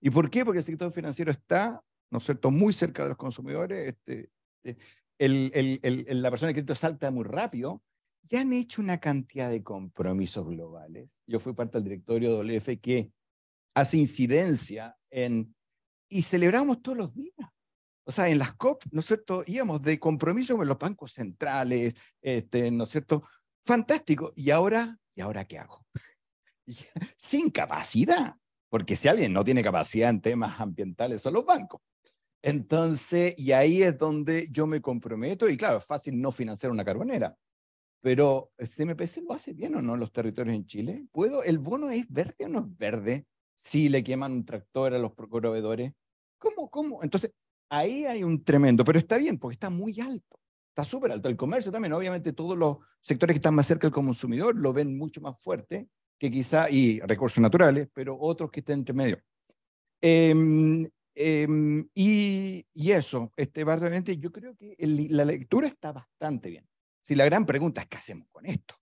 ¿Y por qué? Porque el sector financiero está, ¿no es cierto?, muy cerca de los consumidores, este, el, la persona de crédito salta muy rápido, ya han hecho una cantidad de compromisos globales. Yo fui parte del directorio de WF que hace incidencia en... Y celebramos todos los días. O sea, en las COP, ¿no es cierto? Íbamos de compromiso con los bancos centrales, este, ¿no es cierto? Fantástico. ¿Y ahora? ¿Y ahora qué hago? Sin capacidad. Porque si alguien no tiene capacidad en temas ambientales son los bancos. Entonces, y ahí es donde yo me comprometo, y claro, es fácil no financiar una carbonera, pero ¿CMPC ¿este lo hace bien o no los territorios en Chile? ¿Puedo? ¿El bono es verde o no es verde? Si le queman un tractor a los proveedores. ¿Cómo? ¿Cómo? Entonces, ahí hay un tremendo, pero está bien, porque está muy alto, está súper alto. El comercio también, obviamente todos los sectores que están más cerca del consumidor lo ven mucho más fuerte que quizá, y recursos naturales, pero otros que estén entre medio. Eh, Em, y, y, eso, este, yo creo que la lectura está bastante bien. Si la gran pregunta es qué hacemos con esto,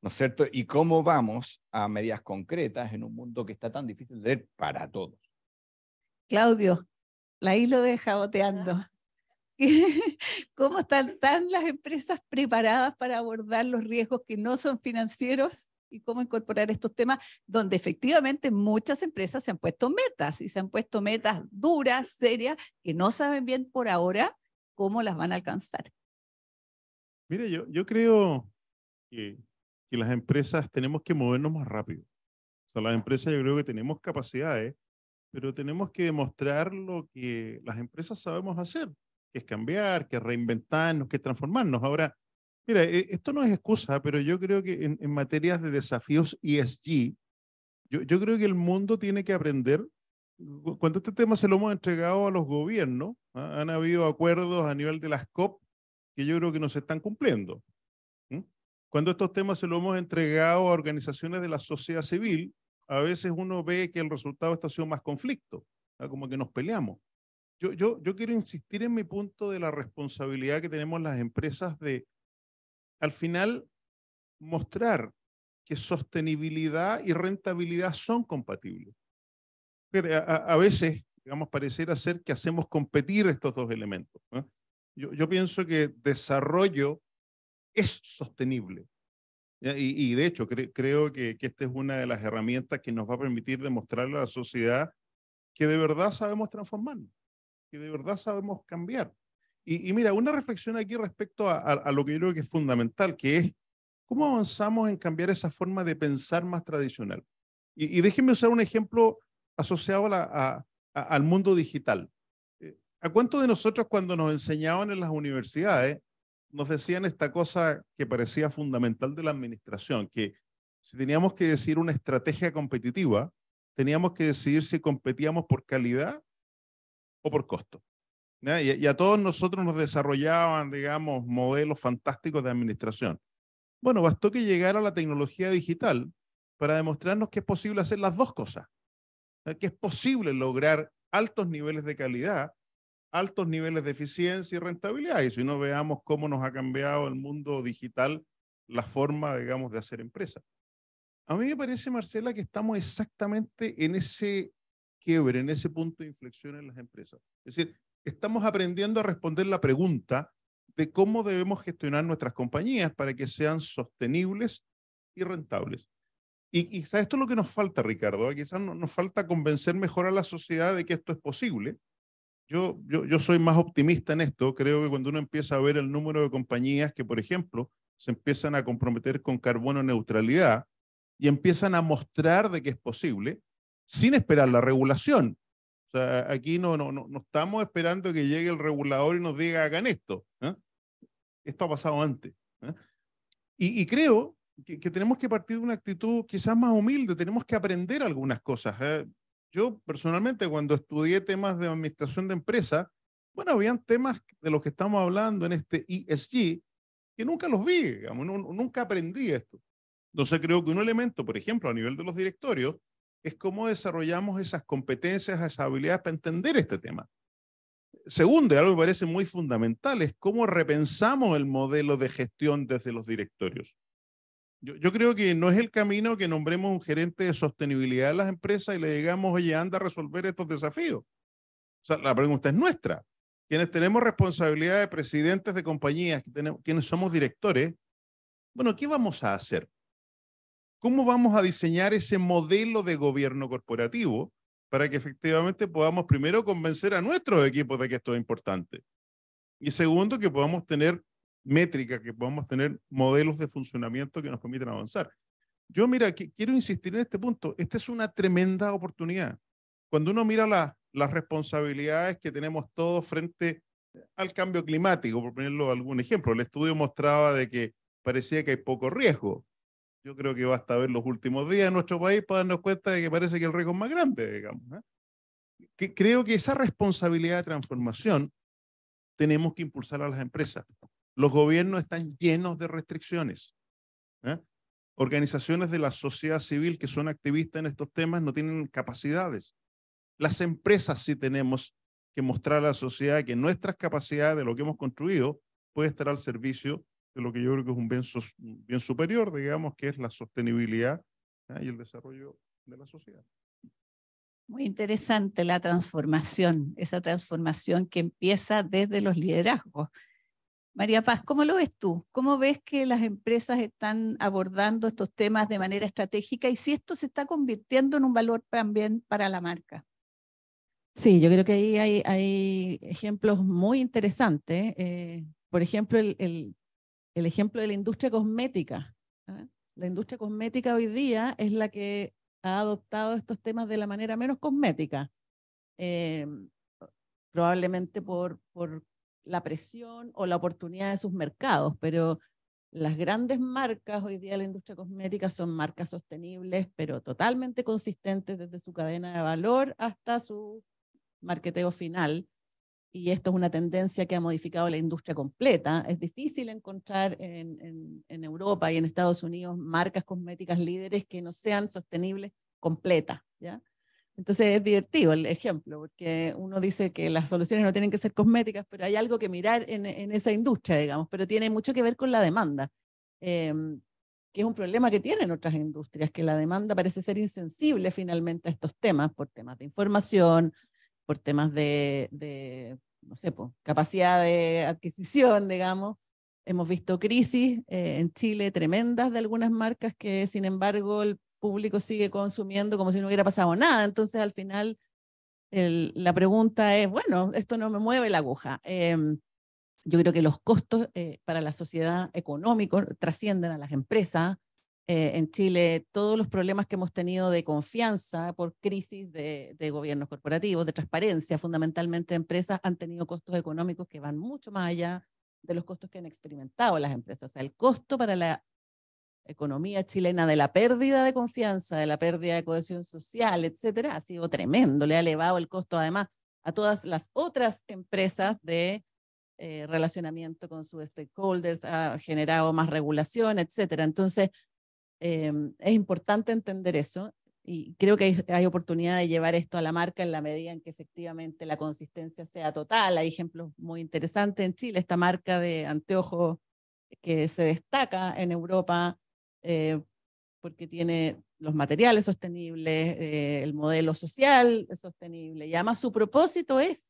¿no es cierto? Y cómo vamos a medidas concretas en un mundo que está tan difícil de ver para todos. Claudio, la hilo de jaboteando. Ah. ¿Cómo están, están las empresas preparadas para abordar los riesgos que no son financieros? y cómo incorporar estos temas, donde efectivamente muchas empresas se han puesto metas y se han puesto metas duras, serias, que no saben bien por ahora cómo las van a alcanzar. Mire, yo, yo creo que, que las empresas tenemos que movernos más rápido. O sea, las empresas yo creo que tenemos capacidades, pero tenemos que demostrar lo que las empresas sabemos hacer, que es cambiar, que reinventarnos, que transformarnos. Ahora, Mira, e, esto no es excusa, pero yo creo que en, en materias de desafíos ESG, yo, yo, creo que el mundo tiene que aprender. Cuando este tema se lo hemos entregado a los gobiernos, ¿ah? han habido acuerdos a nivel de las COP que yo creo que no se están cumpliendo. Cuando estos temas se lo hemos entregado a organizaciones de la sociedad civil, a veces uno ve que el resultado está siendo más conflicto, ¿ah? como que nos peleamos. Yo, yo, yo quiero insistir en mi punto de la responsabilidad que tenemos las empresas de al final mostrar que sostenibilidad y rentabilidad son compatibles. a, veces, digamos, parecer hacer que hacemos competir estos dos elementos. Yo, pienso que desarrollo es sostenible. Y, de hecho, creo que, esta es una de las herramientas que nos va a permitir demostrarle a la sociedad que de verdad sabemos transformar, que de verdad sabemos cambiar. Y, mira, una reflexión aquí respecto a, lo que yo creo que es fundamental, que es cómo avanzamos en cambiar esa forma de pensar más tradicional. Y, déjenme usar un ejemplo asociado al mundo digital. Eh, ¿A cuántos de nosotros cuando nos enseñaban en las universidades nos decían esta cosa que parecía fundamental de la administración, que si teníamos que decir una estrategia competitiva, teníamos que decidir si competíamos por calidad o por costo. Y, a todos nosotros nos desarrollaban, digamos, modelos fantásticos de administración. Bueno, bastó que llegara la tecnología digital para demostrarnos que es posible hacer las dos cosas, que es posible lograr altos niveles de calidad, altos niveles de eficiencia y rentabilidad. Y si no veamos cómo nos ha cambiado el mundo digital la forma, digamos, de hacer empresa. A mí me parece, Marcela, que estamos exactamente en ese quiebre, en ese punto de inflexión en las empresas. Es decir, estamos aprendiendo a responder la pregunta de cómo debemos gestionar nuestras compañías para que sean sostenibles y rentables. Y quizá esto es lo que nos falta, Ricardo. ¿eh? Quizás nos falta convencer mejor a la sociedad de que esto es posible. Yo, yo soy más optimista en esto. Creo que cuando uno empieza a ver el número de compañías que, por ejemplo, se empiezan a comprometer con carbono neutralidad y empiezan a mostrar de que es posible, sin esperar la regulación, o sea, aquí no, no, no, no estamos esperando que llegue el regulador y nos diga hagan esto. ¿eh? Esto ha pasado antes. ¿eh? Y, creo que, tenemos que partir de una actitud quizás más humilde, tenemos que aprender algunas cosas. ¿eh? Yo personalmente cuando estudié temas de administración de empresa, bueno, habían temas de los que estamos hablando en este ESG que nunca los vi, nunca aprendí esto. Entonces creo que un elemento, por ejemplo, a nivel de los directorios, es cómo desarrollamos esas competencias, esas habilidades para entender este tema. Segundo, y algo que me parece muy fundamental, es cómo repensamos el modelo de gestión desde los directorios. Yo, creo que no es el camino que nombremos un gerente de sostenibilidad de las empresas y le digamos, oye, anda a resolver estos desafíos. O sea, la pregunta es nuestra. Quienes tenemos responsabilidad de presidentes de compañías, quienes somos directores, bueno, ¿qué vamos a hacer? ¿Cómo vamos a diseñar ese modelo de gobierno corporativo para que efectivamente podamos primero convencer a nuestros equipos de que esto es importante? Y segundo, que podamos tener métricas, que podamos tener modelos de funcionamiento que nos permitan avanzar. Yo, mira, quiero insistir en este punto. Esta es una tremenda oportunidad. Cuando uno mira las responsabilidades que tenemos todos frente al cambio climático, por ponerlo algún ejemplo, el estudio mostraba de que parecía que hay poco riesgo, yo creo que basta ver los últimos días en nuestro país para darnos cuenta de que parece que el riesgo es más grande, digamos. ¿eh? Que creo que esa responsabilidad de transformación tenemos que impulsar a las empresas. Los gobiernos están llenos de restricciones. ¿eh? Organizaciones de la sociedad civil que son activistas en estos temas no tienen capacidades. Las empresas sí tenemos que mostrar a la sociedad que nuestras capacidades de lo que hemos construido puede estar al servicio de lo que yo creo que es un bien, bien superior, digamos, que es la sostenibilidad ¿ah? y el desarrollo de la sociedad. Muy interesante la transformación, esa transformación que empieza desde los liderazgos. María Paz, ¿cómo lo ves tú? ¿Cómo ves que las empresas están abordando estos temas de manera estratégica y si esto se está convirtiendo en un valor también para la marca? Sí, yo creo que ahí hay, hay ejemplos muy interesantes. Eh, por ejemplo, el, el, el ejemplo de la industria cosmética. ¿ah? La industria cosmética hoy día es la que ha adoptado estos temas de la manera menos cosmética, em, probablemente por, por la presión o la oportunidad de sus mercados, pero las grandes marcas hoy día de la industria cosmética son marcas sostenibles, pero totalmente consistentes desde su cadena de valor hasta su marketeo final y esto es una tendencia que ha modificado la industria completa. Es difícil encontrar en, Europa y en Estados Unidos marcas cosméticas líderes que no sean sostenibles completas. ¿ya? Entonces es divertido el ejemplo, porque uno dice que las soluciones no tienen que ser cosméticas, pero hay algo que mirar en, esa industria, digamos, pero tiene mucho que ver con la demanda, em, que es un problema que tienen otras industrias, que la demanda parece ser insensible finalmente a estos temas, por temas de información, por temas de, no sé, capacidad de adquisición, digamos. Hemos visto crisis eh, en Chile tremendas de algunas marcas que, sin embargo, el público sigue consumiendo como si no hubiera pasado nada. Entonces, al final, la pregunta es, bueno, esto no me mueve la aguja. Em, yo creo que los costos eh, para la sociedad económica trascienden a las empresas, eh, en Chile todos los problemas que hemos tenido de confianza por crisis de, gobiernos corporativos, de transparencia, fundamentalmente empresas han tenido costos económicos que van mucho más allá de los costos que han experimentado las empresas. O sea, el costo para la economía chilena de la pérdida de confianza, de la pérdida de cohesión social, etcétera, ha sido tremendo. Le ha elevado el costo además a todas las otras empresas de eh, relacionamiento con sus stakeholders, ha generado más regulación, etcétera. Entonces, Em, es importante entender eso y creo que hay, oportunidad de llevar esto a la marca en la medida en que efectivamente la consistencia sea total. Hay ejemplos muy interesantes en Chile, esta marca de anteojos que se destaca en Europa eh, porque tiene los materiales sostenibles, eh, el modelo social sostenible y además su propósito es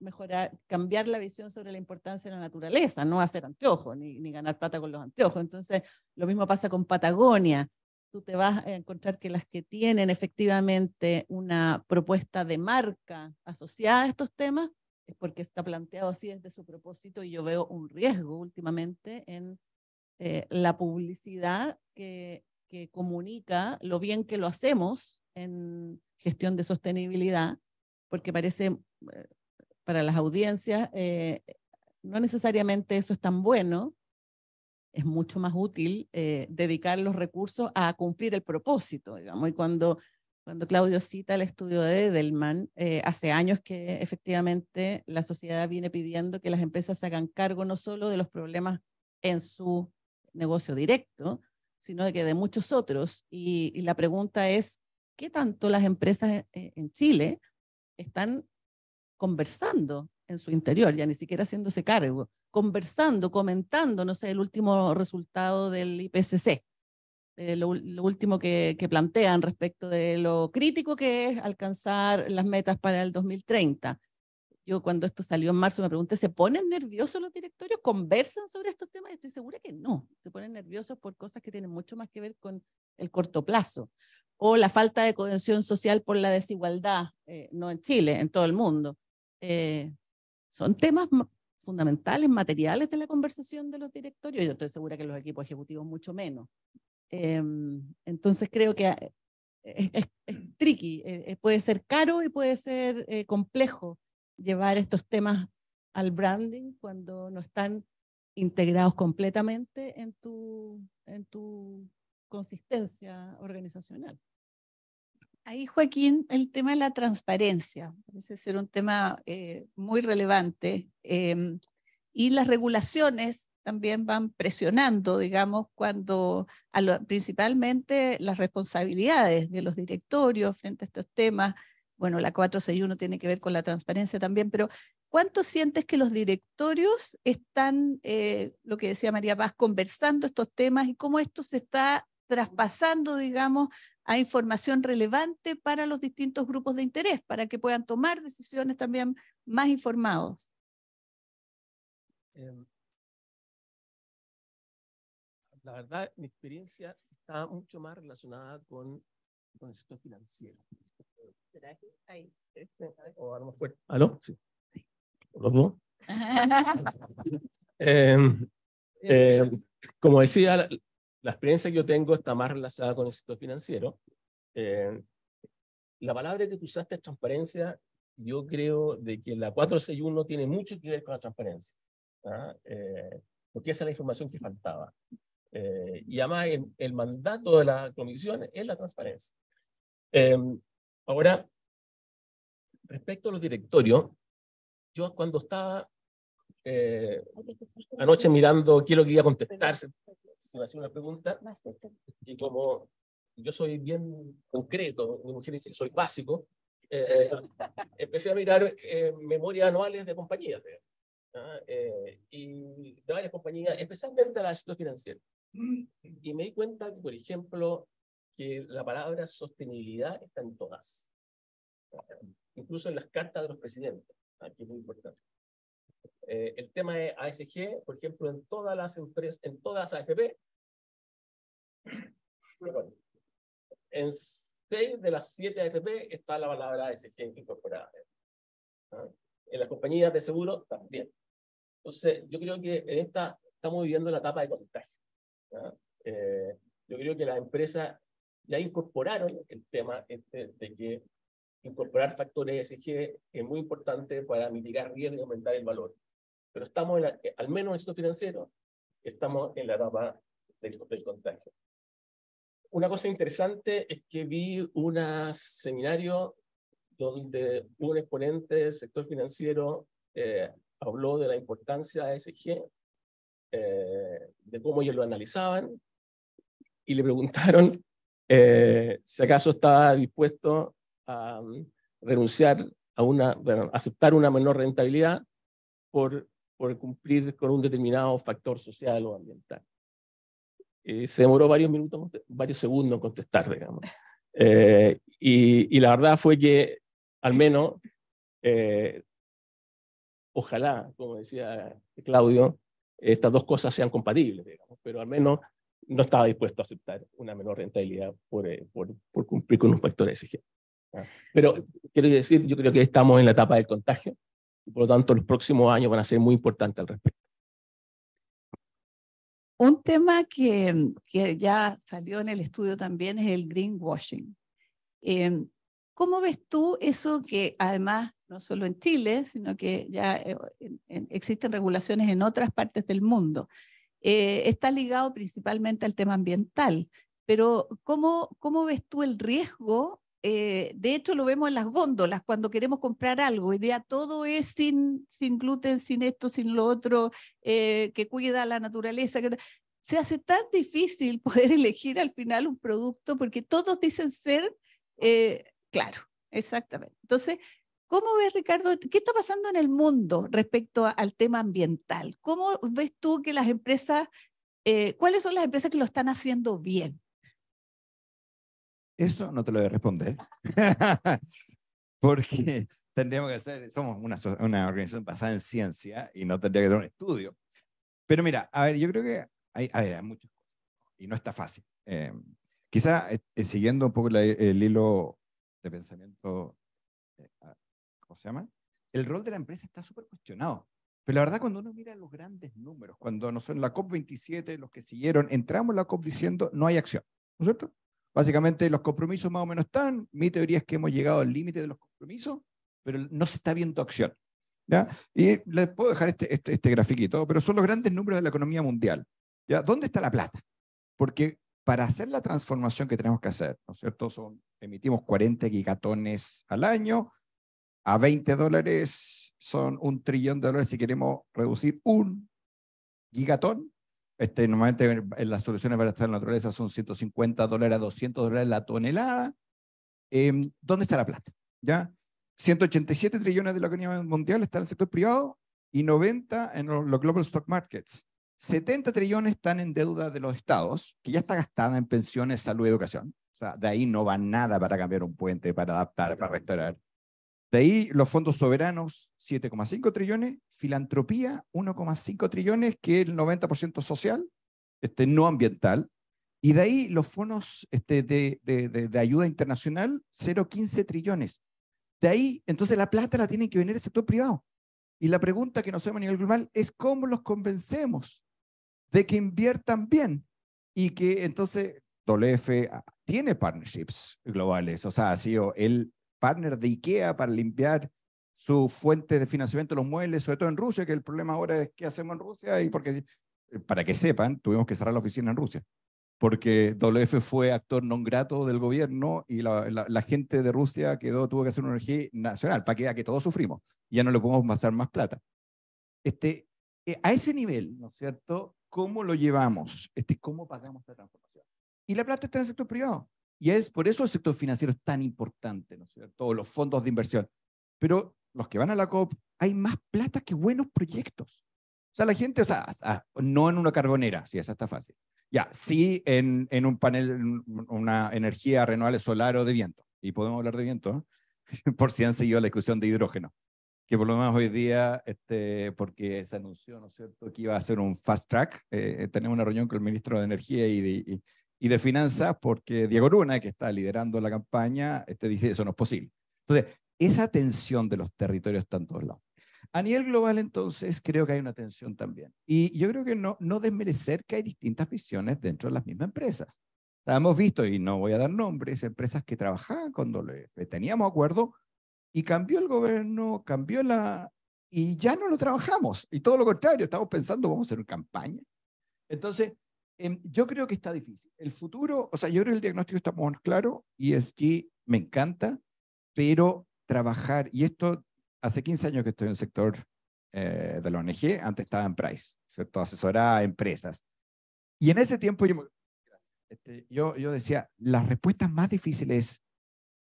mejorar, cambiar la visión sobre la importancia de la naturaleza, no hacer anteojos ni, ni, ganar plata con los anteojos. Entonces, lo mismo pasa con Patagonia. Tú te vas a encontrar que las que tienen efectivamente una propuesta de marca asociada a estos temas es porque está planteado así desde su propósito y yo veo un riesgo últimamente en eh, la publicidad que, que comunica lo bien que lo hacemos en gestión de sostenibilidad, porque parece eh, para las audiencias, eh, no necesariamente eso es tan bueno, es mucho más útil eh, dedicar los recursos a cumplir el propósito, digamos, y cuando, cuando Claudio cita el estudio de Edelman, eh, hace años que efectivamente la sociedad viene pidiendo que las empresas se hagan cargo no solo de los problemas en su negocio directo, sino de que de muchos otros, y la pregunta es, ¿qué tanto las empresas en Chile están conversando en su interior, ya ni siquiera haciéndose cargo, conversando, comentando, no sé, el último resultado del IPCC, eh, lo, último que, plantean respecto de lo crítico que es alcanzar las metas para el 2030. Yo cuando esto salió en marzo me pregunté, ¿se ponen nerviosos los directorios? ¿Conversan sobre estos temas? Estoy segura que no. Se ponen nerviosos por cosas que tienen mucho más que ver con el corto plazo o la falta de cohesión social por la desigualdad, eh, no en Chile, en todo el mundo. Eh, son temas fundamentales, materiales de la conversación de los directorios. Yo estoy segura que los equipos ejecutivos mucho menos. Em, entonces creo que eh, es, tricky, eh, puede ser caro y puede ser complejo llevar estos temas al branding cuando no están integrados completamente en tu, en tu consistencia organizacional. Ahí, Joaquín, el tema de la transparencia parece ser un tema eh, muy relevante em, y las regulaciones también van presionando, digamos, cuando principalmente las responsabilidades de los directorios frente a estos temas. Bueno, la 461 tiene que ver con la transparencia también, pero ¿cuánto sientes que los directorios están, eh, lo que decía María Paz, conversando estos temas y cómo esto se está traspasando, digamos, a información relevante para los distintos grupos de interés, para que puedan tomar decisiones también más informados. Em, la verdad, mi experiencia está mucho más relacionada con, con el sector financiero. ¿Será que ahí? Este, o ¿Aló? Sí. ¿Los dos? Em, em, como decía, la experiencia que yo tengo está más relacionada con el sector financiero. Eh, la palabra que tú usaste transparencia. Yo creo de que la 461 tiene mucho que ver con la transparencia, ¿ah? eh, porque esa es la información que faltaba. Eh, y además el, mandato de la comisión es la transparencia. ahora, respecto a los directorios, yo cuando estaba anoche mirando qué lo que iba contestarse, si me hacía una pregunta, y como yo soy bien concreto, mi mujer dice, soy básico, eh, eh, empecé a mirar eh, memorias anuales de compañías y de varias compañías, especialmente la situación financiero. Mm. Y me di cuenta, por ejemplo, que la palabra sostenibilidad está en todas, incluso en las cartas de los presidentes, aquí es muy importante. Eh, el tema de ASG, por ejemplo, en todas las empresas, en todas las AFP, en seis de las siete AFP está la palabra ASG incorporada. ¿ah? En las compañías de seguro también. Entonces, yo creo que en esta estamos viviendo la etapa de contagio. ¿ah? Eh, yo creo que las empresas ya incorporaron el tema este de que incorporar factores ESG es muy importante para mitigar riesgos y aumentar el valor. Pero estamos, en al menos en el sector financiero, estamos en la etapa del, contagio. Una cosa interesante es que vi un seminario donde un exponente del sector financiero eh, habló de la importancia de ESG, eh, de cómo ellos lo analizaban, y le preguntaron eh, si acaso estaba dispuesto a um, renunciar a una, aceptar una menor rentabilidad por, por cumplir con un determinado factor social o ambiental. Eh, se demoró varios minutos, varios segundos en contestar, digamos. Eh, y, la verdad fue que, al menos, eh, ojalá, como decía Claudio, estas dos cosas sean compatibles, digamos, pero al menos no estaba dispuesto a aceptar una menor rentabilidad por, por, por cumplir con un factor exigente. Ah. Pero quiero decir, yo creo que estamos en la etapa del contagio y por lo tanto los próximos años van a ser muy importantes al respecto. Un tema que, que ya salió en el estudio también es el greenwashing. Em, ¿Cómo ves tú eso que además no solo en Chile, sino que ya eh, existen regulaciones en otras partes del mundo? Eh, está ligado principalmente al tema ambiental, pero ¿cómo, ¿cómo ves tú el riesgo eh, de hecho, lo vemos en las góndolas cuando queremos comprar algo. Idea, todo es sin, sin gluten, sin esto, sin lo otro, eh, que cuida la naturaleza. Se hace tan difícil poder elegir al final un producto porque todos dicen ser eh, claro, exactamente. Entonces, ¿cómo ves, Ricardo? ¿Qué está pasando en el mundo respecto al tema ambiental? ¿Cómo ves tú que las empresas, cuáles son las empresas que lo están haciendo bien? Eso no te lo voy a responder, porque tendríamos que hacer, somos una, una, organización basada en ciencia y no tendría que tener un estudio. Pero mira, a ver, yo creo que hay, a ver, hay muchas cosas y no está fácil. Em, quizá eh, eh, siguiendo un poco el hilo de pensamiento, eh, ¿cómo se llama? El rol de la empresa está súper cuestionado. Pero la verdad, cuando uno mira los grandes números, cuando no en la COP27, los que siguieron, entramos en la COP diciendo no hay acción, ¿no es cierto? Básicamente los compromisos más o menos están. Mi teoría es que hemos llegado al límite de los compromisos, pero no se está viendo acción. ¿ya? Y les puedo dejar este, este, este pero son los grandes números de la economía mundial. ¿ya? ¿Dónde está la plata? Porque para hacer la transformación que tenemos que hacer, ¿no es cierto? Son, emitimos 40 gigatones al año, a 20 dólares son un trillón de dólares si queremos reducir un gigatón, este, normalmente eh, las soluciones para la naturaleza son 150 dólares, 200 dólares la tonelada. Em, ¿Dónde está la plata? ¿Ya? 187 trillones de la economía mundial está en el sector privado y 90 en los global stock markets. 70 trillones están en deuda de los estados, que ya está gastada en pensiones, salud y educación. O sea, de ahí no va nada para cambiar un puente, para adaptar, para restaurar. De ahí los fondos soberanos, 7,5 trillones, filantropía, 1,5 trillones, que es el 90% social, este, no ambiental, y de ahí los fondos este, de, ayuda internacional, 0,15 trillones. De ahí, entonces la plata la tiene que venir el sector privado. Y la pregunta que nos hacemos a nivel global es cómo los convencemos de que inviertan bien y que entonces tolefe ah, tiene partnerships globales, o sea, ha sido el partner de IKEA para limpiar su fuente de financiamiento de los muebles, sobre todo en Rusia, que el problema ahora es qué hacemos en Rusia y porque, eh, para que sepan, tuvimos que cerrar la oficina en Rusia, porque WF fue actor no grato del gobierno y la, gente de Rusia quedó, tuvo que hacer una energía nacional para que, que todos sufrimos. Ya no le podemos pasar más plata. Este, eh, a ese nivel, ¿no es cierto? ¿Cómo lo llevamos? Este, ¿Cómo pagamos esta transformación? Y la plata está en el sector privado. Y es por eso el sector financiero es tan importante, ¿no es cierto? O los fondos de inversión. Pero los que van a la COP, hay más plata que buenos proyectos. O sea, la gente, o sea, no en una carbonera, si esa está fácil. Ya, sí en, en un panel, una energía renovable solar o de viento. Y podemos hablar de viento, ¿eh? por si han seguido la discusión de hidrógeno. Que por lo menos hoy día, este, porque se anunció, ¿no es cierto?, que iba a ser un fast track. Eh, eh, tenemos una reunión con el ministro de Energía y, de, y, y de finanzas, porque Diego Luna, que está liderando la campaña, este dice, eso no es posible. Entonces, esa tensión de los territorios está en todos lados. A nivel global, entonces, creo que hay una tensión también. Y yo creo que no, no desmerecer que hay distintas visiones dentro de las mismas empresas. Hemos visto, y no voy a dar nombres, empresas que trabajaban cuando teníamos acuerdo, y cambió el gobierno, cambió la... y ya no lo trabajamos. Y todo lo contrario, estamos pensando, vamos a hacer una campaña. Entonces, Em, yo creo que está difícil. El futuro, o sea, yo creo que el diagnóstico está muy claro, y es que me encanta, pero trabajar, y esto hace 15 años que estoy en el sector eh, de la ONG, antes estaba en Price, ¿cierto? Asesoraba a empresas. Y en ese tiempo yo, este, yo, decía, las respuestas más difíciles es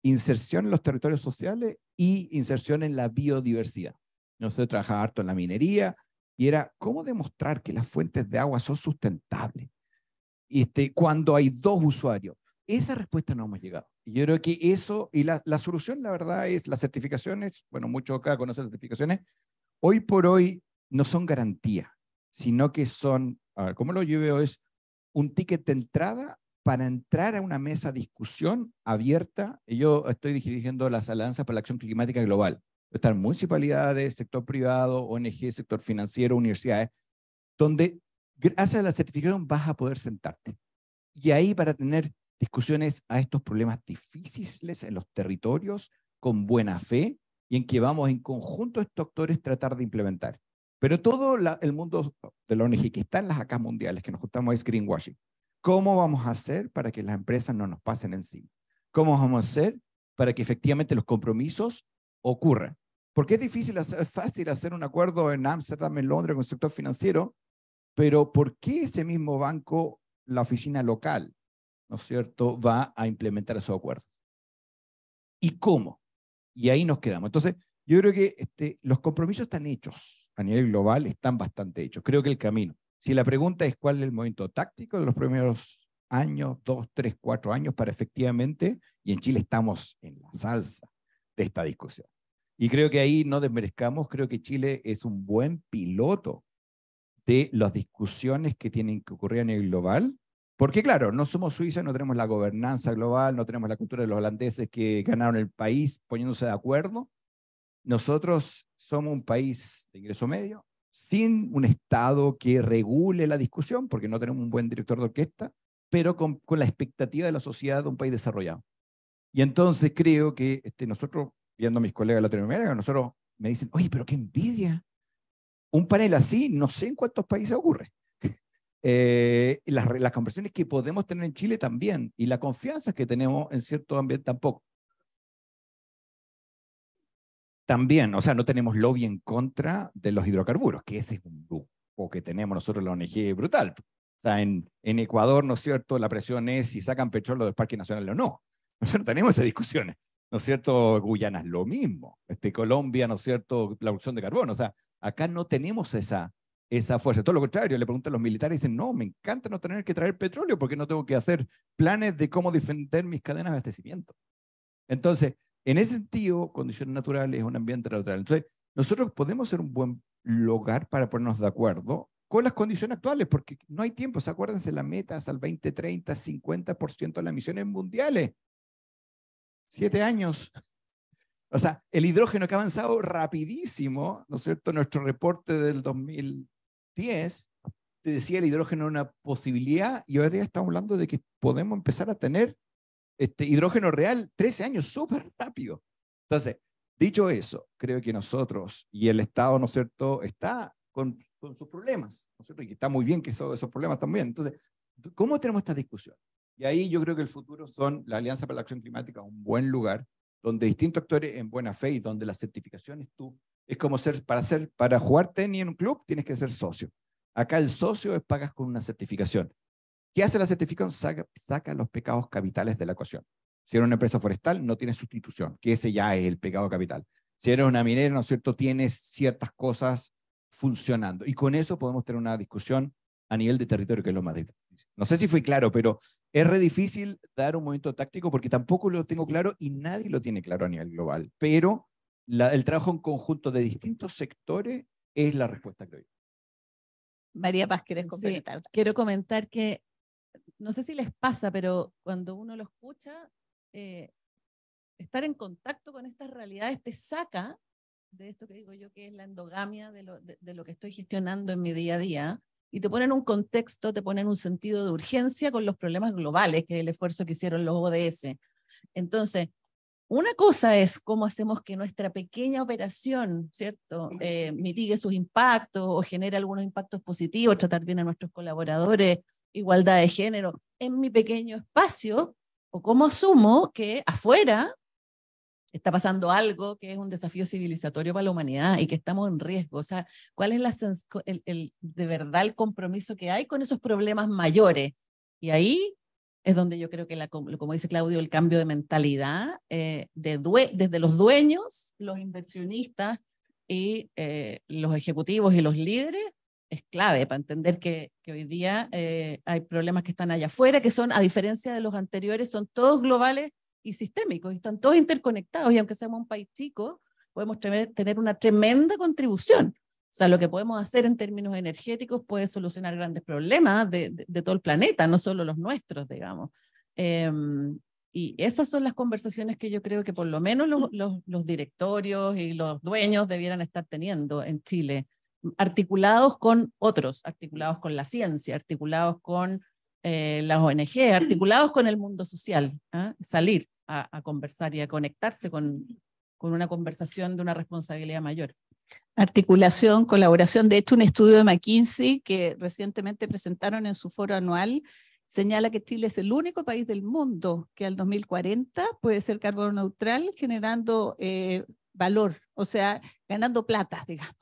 inserción en los territorios sociales y inserción en la biodiversidad. Yo trabajaba harto en la minería y era cómo demostrar que las fuentes de agua son sustentables este, cuando hay dos usuarios? Esa respuesta no hemos llegado. Yo creo que eso, y la, solución, la verdad, es las certificaciones, bueno, mucho acá conocen certificaciones, hoy por hoy no son garantía, sino que son, a ver, ¿cómo lo yo Es un ticket de entrada para entrar a una mesa de discusión abierta. Y Yo estoy dirigiendo las alianzas para la acción climática global. Están municipalidades, sector privado, ONG, sector financiero, universidades, donde gracias a la certificación vas a poder sentarte. Y ahí para tener discusiones a estos problemas difíciles en los territorios, con buena fe, y en que vamos en conjunto estos actores tratar de implementar. Pero todo el mundo de la ONG que está en las ACAS mundiales, que nos juntamos es greenwashing. ¿Cómo vamos a hacer para que las empresas no nos pasen encima? ¿Cómo vamos a hacer para que efectivamente los compromisos ocurran? Porque es difícil, es fácil hacer un acuerdo en Ámsterdam, en Londres, con el sector financiero, pero ¿por qué ese mismo banco, la oficina local, ¿no es cierto?, va a implementar esos acuerdos? ¿Y cómo? Y ahí nos quedamos. Entonces, yo creo que este, los compromisos están hechos a nivel global, están bastante hechos. Creo que el camino. Si la pregunta es cuál es el momento táctico de los primeros años, dos, tres, cuatro años, para efectivamente, y en Chile estamos en la salsa de esta discusión. Y creo que ahí no desmerezcamos, creo que Chile es un buen piloto de las discusiones que tienen que ocurrir en el global. Porque claro, no somos Suiza, no tenemos la gobernanza global, no tenemos la cultura de los holandeses que ganaron el país poniéndose de acuerdo. Nosotros somos un país de ingreso medio, sin un Estado que regule la discusión, porque no tenemos un buen director de orquesta, pero con, la expectativa de la sociedad de un país desarrollado. Y entonces creo que este, nosotros, viendo a mis colegas de Latinoamérica, nosotros me dicen, oye, pero qué envidia un panel así, no sé en cuántos países ocurre. Eh, las, conversiones conversaciones que podemos tener en Chile también y la confianza que tenemos en cierto ambiente tampoco. También, o sea, no tenemos lobby en contra de los hidrocarburos, que ese es un grupo que tenemos nosotros la ONG brutal. O sea, en, Ecuador, ¿no es cierto? La presión es si sacan petróleo del Parque Nacional o no. Nosotros tenemos esas discusiones, ¿no es cierto? Guyana es lo mismo. Este, Colombia, ¿no es cierto? La producción de carbón. O sea, Acá no tenemos esa, esa fuerza. Todo lo contrario, le preguntan a los militares y dicen, no, me encanta no tener que traer petróleo porque no tengo que hacer planes de cómo defender mis cadenas de abastecimiento. Entonces, en ese sentido, condiciones naturales, un ambiente natural. Entonces, nosotros podemos ser un buen lugar para ponernos de acuerdo con las condiciones actuales, porque no hay tiempo. ¿Se acuérdense las metas al 20, 30, 50% de las emisiones mundiales? Siete años o sea, el hidrógeno que ha avanzado rapidísimo, ¿no es cierto? Nuestro reporte del 2010 te decía el hidrógeno era una posibilidad y ahora ya estamos hablando de que podemos empezar a tener este hidrógeno real 13 años súper rápido. Entonces, dicho eso, creo que nosotros y el Estado, ¿no es cierto?, está con, sus problemas, ¿no es cierto? Y que está muy bien que son esos problemas también. Entonces, ¿cómo tenemos esta discusión? Y ahí yo creo que el futuro son la Alianza para la Acción Climática, un buen lugar donde distintos actores en buena fe y donde certificación es tú, es como ser, para, ser, para jugar tenis en un club tienes que ser socio. Acá el socio es pagas con una certificación. ¿Qué hace la certificación? Saca, los pecados capitales de la ecuación. Si eres una empresa forestal, no tienes sustitución, que ese ya es el pecado capital. Si eres una minera, ¿no es cierto?, tienes ciertas cosas funcionando. Y con eso podemos tener una discusión a nivel de territorio, que es lo más difícil. No sé si fui claro, pero es re difícil dar un momento táctico porque tampoco lo tengo claro y nadie lo tiene claro a nivel global. Pero el trabajo en conjunto de distintos sectores es la respuesta, que hoy. María Paz, ¿quieres complementar? quiero comentar que no sé si les pasa, pero cuando uno lo escucha, eh, estar en contacto con estas realidades te saca de esto que digo yo, que es la endogamia de lo que estoy gestionando en mi día a día, y te ponen un contexto, te ponen un sentido de urgencia con los problemas globales, que es el esfuerzo que hicieron los ODS. Entonces, una cosa es cómo hacemos que nuestra pequeña operación, ¿cierto?, eh, mitigue sus impactos o genere algunos impactos positivos, tratar bien a nuestros colaboradores, igualdad de género, en mi pequeño espacio, o cómo asumo que afuera está pasando algo que es un desafío civilizatorio para la humanidad y que estamos en riesgo. O sea, ¿cuál es el, de verdad el compromiso que hay con esos problemas mayores? Y ahí es donde yo creo que, la, como dice Claudio, el cambio de mentalidad eh, de desde los dueños, los inversionistas y eh, los ejecutivos y los líderes es clave para entender que, que hoy día eh, hay problemas que están allá afuera, que son, a diferencia de los anteriores, son todos globales y sistémicos, y están todos interconectados, y aunque seamos un país chico, podemos tener una tremenda contribución. O sea, lo que podemos hacer en términos energéticos puede solucionar grandes problemas de, todo el planeta, no solo los nuestros, digamos. Em, y esas son las conversaciones que yo creo que por lo menos los, los, los, directorios y los dueños debieran estar teniendo en Chile, articulados con otros, articulados con la ciencia, articulados con eh, las ONG, articulados con el mundo social, ¿ah? salir a, conversar y a conectarse con, con una conversación de una responsabilidad mayor. Articulación, colaboración. De hecho, un estudio de McKinsey que recientemente presentaron en su foro anual señala que Chile es el único país del mundo que al 2040 puede ser carbono neutral generando eh, valor, o sea, ganando plata, digamos.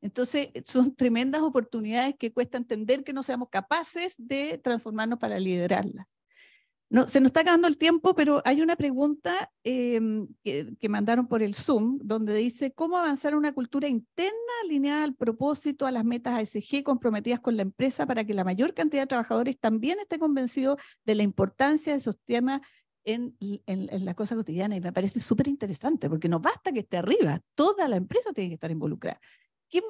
Entonces, son tremendas oportunidades que cuesta entender que no seamos capaces de transformarnos para liderarlas. No, se nos está acabando el tiempo, pero hay una pregunta em, que, mandaron por el Zoom, donde dice, ¿cómo avanzar una cultura interna alineada al propósito, a las metas ASG comprometidas con la empresa para que la mayor cantidad de trabajadores también esté convencido de la importancia de esos temas en, en la cosa cotidiana? Y me parece súper interesante, porque no basta que esté arriba, toda la empresa tiene que estar involucrada. ¿Quién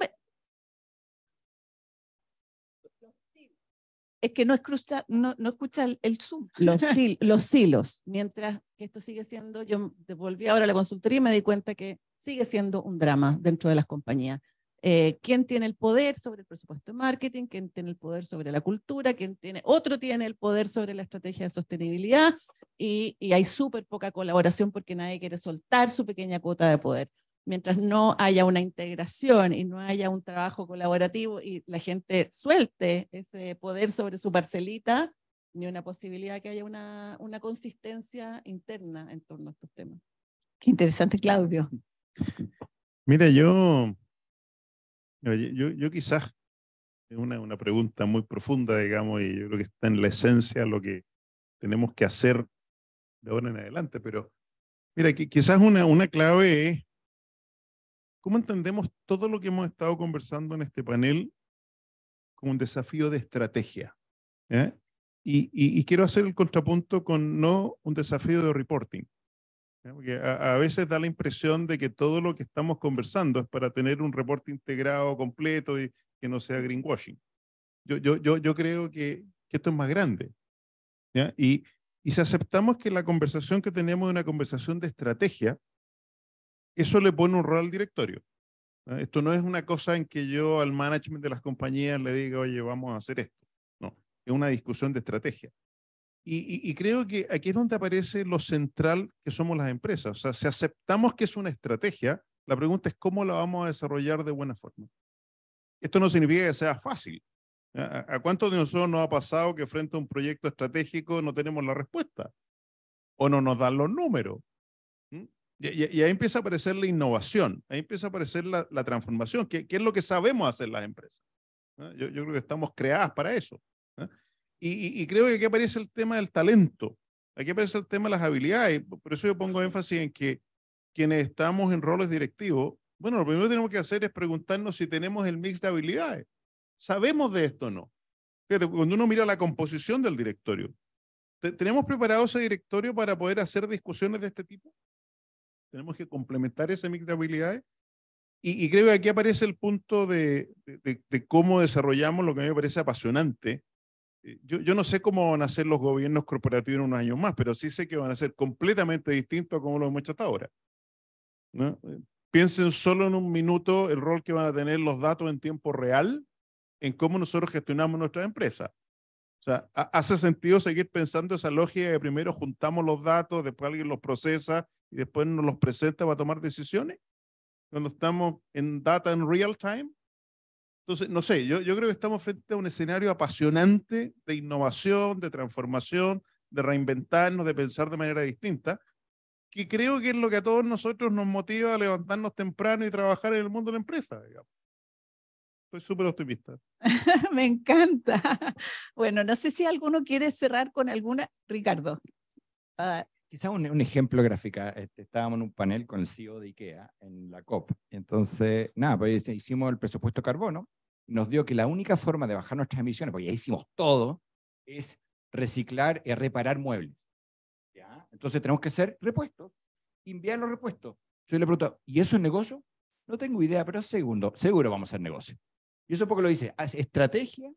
Es que no escucha, no, escucha el, Zoom. Los, silos, Mientras que esto sigue siendo, yo devolví ahora la consultoría y me di cuenta que sigue siendo un drama dentro de las compañías. Eh, quién tiene el poder sobre el presupuesto de marketing, quién tiene el poder sobre la cultura, quién tiene, otro tiene el poder sobre la estrategia de sostenibilidad y, y hay súper poca colaboración porque nadie quiere soltar su pequeña cuota de poder mientras no haya una integración y no haya un trabajo colaborativo y la gente suelte ese poder sobre su parcelita, ni una posibilidad que haya una, una consistencia interna en torno a estos temas. Qué interesante, Claudio. Mira, yo, yo, yo quizás es una, una, pregunta muy profunda, digamos, y yo creo que está en la esencia lo que tenemos que hacer de ahora en adelante, pero mira, que, quizás una, una clave es ¿Cómo entendemos todo lo que hemos estado conversando en este panel como un desafío de estrategia? ¿Eh? Y, quiero hacer el contrapunto con no un desafío de reporting. ¿eh? Porque a, veces da la impresión de que todo lo que estamos conversando es para tener un reporte integrado, completo y que no sea greenwashing. Yo, yo, yo, yo creo que, esto es más grande. Y, y si aceptamos que la conversación que tenemos es una conversación de estrategia, eso le pone un rol al directorio. Esto no es una cosa en que yo al management de las compañías le diga, oye, vamos a hacer esto. No, es una discusión de estrategia. Y, creo que aquí es donde aparece lo central que somos las empresas. O sea, si aceptamos que es una estrategia, la pregunta es cómo la vamos a desarrollar de buena forma. Esto no significa que sea fácil. ¿A, a cuántos de nosotros nos ha pasado que frente a un proyecto estratégico no tenemos la respuesta? O no nos dan los números, y, ahí empieza a aparecer la innovación, ahí empieza a aparecer la, transformación, que, es lo que sabemos hacer las empresas. Yo, creo que estamos creadas para eso. Y, creo que aquí aparece el tema del talento, aquí aparece el tema de las habilidades. Por eso yo pongo énfasis en que quienes estamos en roles directivos, bueno, lo primero que tenemos que hacer es preguntarnos si tenemos el mix de habilidades. ¿Sabemos de esto o no? cuando uno mira la composición del directorio, ¿tenemos preparado ese directorio para poder hacer discusiones de este tipo? Tenemos que complementar ese mix de habilidades. Y, creo que aquí aparece el punto de, cómo desarrollamos lo que a mí me parece apasionante. Eh, yo, no sé cómo van a ser los gobiernos corporativos en unos años más, pero sí sé que van a ser completamente distintos a como lo hemos hecho hasta ahora. Eh, piensen solo en un minuto el rol que van a tener los datos en tiempo real en cómo nosotros gestionamos nuestras empresas. O sea, hace sentido seguir pensando esa lógica de primero juntamos los datos, después alguien los procesa y después nos los presenta para tomar decisiones. Cuando estamos en data en real time. Entonces, no sé, yo, yo creo que estamos frente a un escenario apasionante de innovación, de transformación, de reinventarnos, de pensar de manera distinta, que creo que es lo que a todos nosotros nos motiva a levantarnos temprano y trabajar en el mundo de la empresa. Digamos. Estoy súper optimista. Me encanta. Bueno, no sé si alguno quiere cerrar con alguna. Ricardo. Ah, Quizás un, ejemplo gráfico. Este, estábamos en un panel con el CEO de IKEA en la COP. Entonces, nada, pues hicimos el presupuesto carbono. Nos dio que la única forma de bajar nuestras emisiones, porque ya hicimos todo, es reciclar y reparar muebles. Entonces tenemos que hacer repuestos, enviar los repuestos. Yo le pregunto, ¿y eso es negocio? No tengo idea, pero segundo, seguro vamos a hacer negocio. Y eso es porque lo dice, estrategia,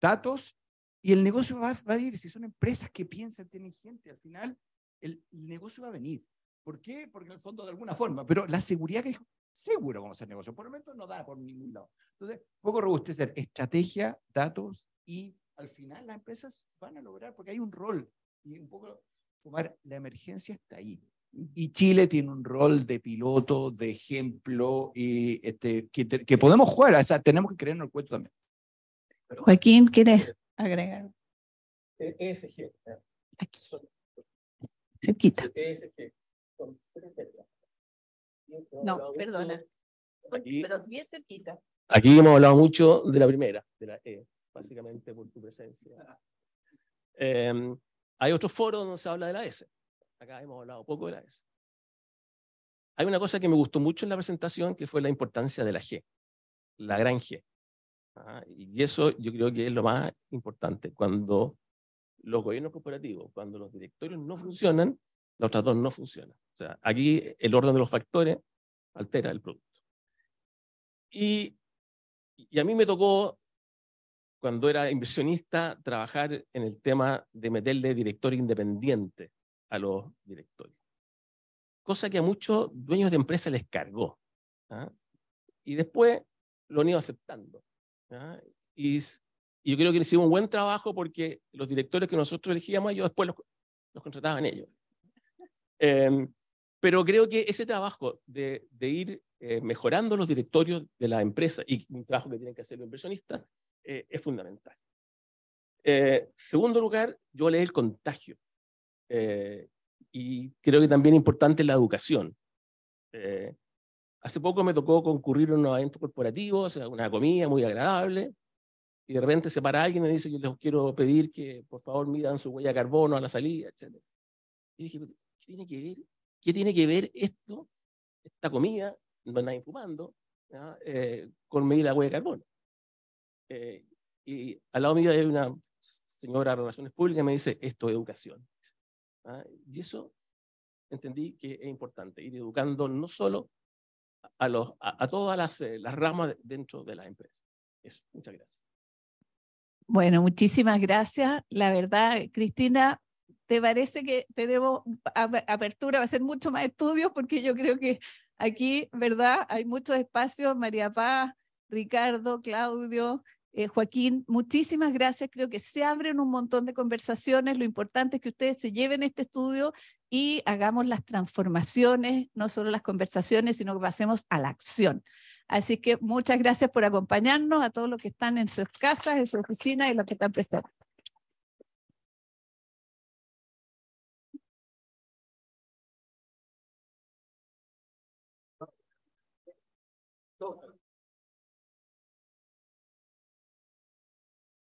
datos, y el negocio va, va, a ir. Si son empresas que piensan, tienen gente, al final el, negocio va a venir. ¿Por qué? Porque en el fondo de alguna forma, pero la seguridad que dijo, seguro vamos a hacer negocio. Por el momento no da por ningún lado. Entonces, poco robustecer estrategia, datos y al final las empresas van a lograr porque hay un rol y un poco tomar la emergencia está ahí. Y Chile tiene un rol de piloto, de ejemplo, y este, que, podemos jugar, sea, tenemos que en el cuento también. Joaquín, ¿quieres agregar? E, ESG. Eh, aquí. Cerquita. No, perdona. Aquí, pero bien Aquí hemos hablado mucho de la primera, de la E, básicamente por tu presencia. Ah. Em, hay otro foro donde se habla de la S acá hemos hablado poco de la S. Hay una cosa que me gustó mucho en la presentación, que fue la importancia de la G, la gran G. Ah, y eso yo creo que es lo más importante. Cuando los gobiernos corporativos, cuando los directorios no funcionan, los tratados no funcionan. O sea, aquí el orden de los factores altera el producto. Y, y a mí me tocó, cuando era inversionista, trabajar en el tema de meterle director independiente a los directorios. Cosa que a muchos dueños de empresas les cargó. ¿ah? Y después lo han ido aceptando. ¿ah? Y, yo creo que hicimos un buen trabajo porque los directores que nosotros elegíamos, ellos después los, los contrataban ellos. Em, pero creo que ese trabajo de, ir eh, mejorando los directorios de la empresa y un trabajo que tienen que hacer los inversionistas eh, es fundamental. Eh, segundo lugar, yo leí el contagio. Eh, y creo que también es importante la educación. Eh, hace poco me tocó concurrir a unos eventos corporativos, una comida muy agradable, y de repente se para alguien y me dice, yo les quiero pedir que por favor midan su huella de carbono a la salida, etc. Y dije, ¿qué tiene que ver, ¿Qué tiene que ver esto, esta comida, no nadie fumando, eh, con medir la huella de carbono? y al lado mío hay una señora de Relaciones Públicas que me dice, esto es educación. ¿ah? Y eso entendí que es importante, ir educando no solo a, a, todas las, eh, ramas dentro de la empresa. Eso, muchas gracias. Bueno, muchísimas gracias. La verdad, Cristina, ¿te parece que tenemos apertura? Va a ser mucho más estudios porque yo creo que aquí, ¿verdad? Hay muchos espacios, María Paz, Ricardo, Claudio, eh, Joaquín, muchísimas gracias. Creo que se abren un montón de conversaciones. Lo importante es que ustedes se lleven este estudio y hagamos las transformaciones, no solo las conversaciones, sino que pasemos a la acción. Así que muchas gracias por acompañarnos a todos los que están en sus casas, en sus oficinas y los que están presentes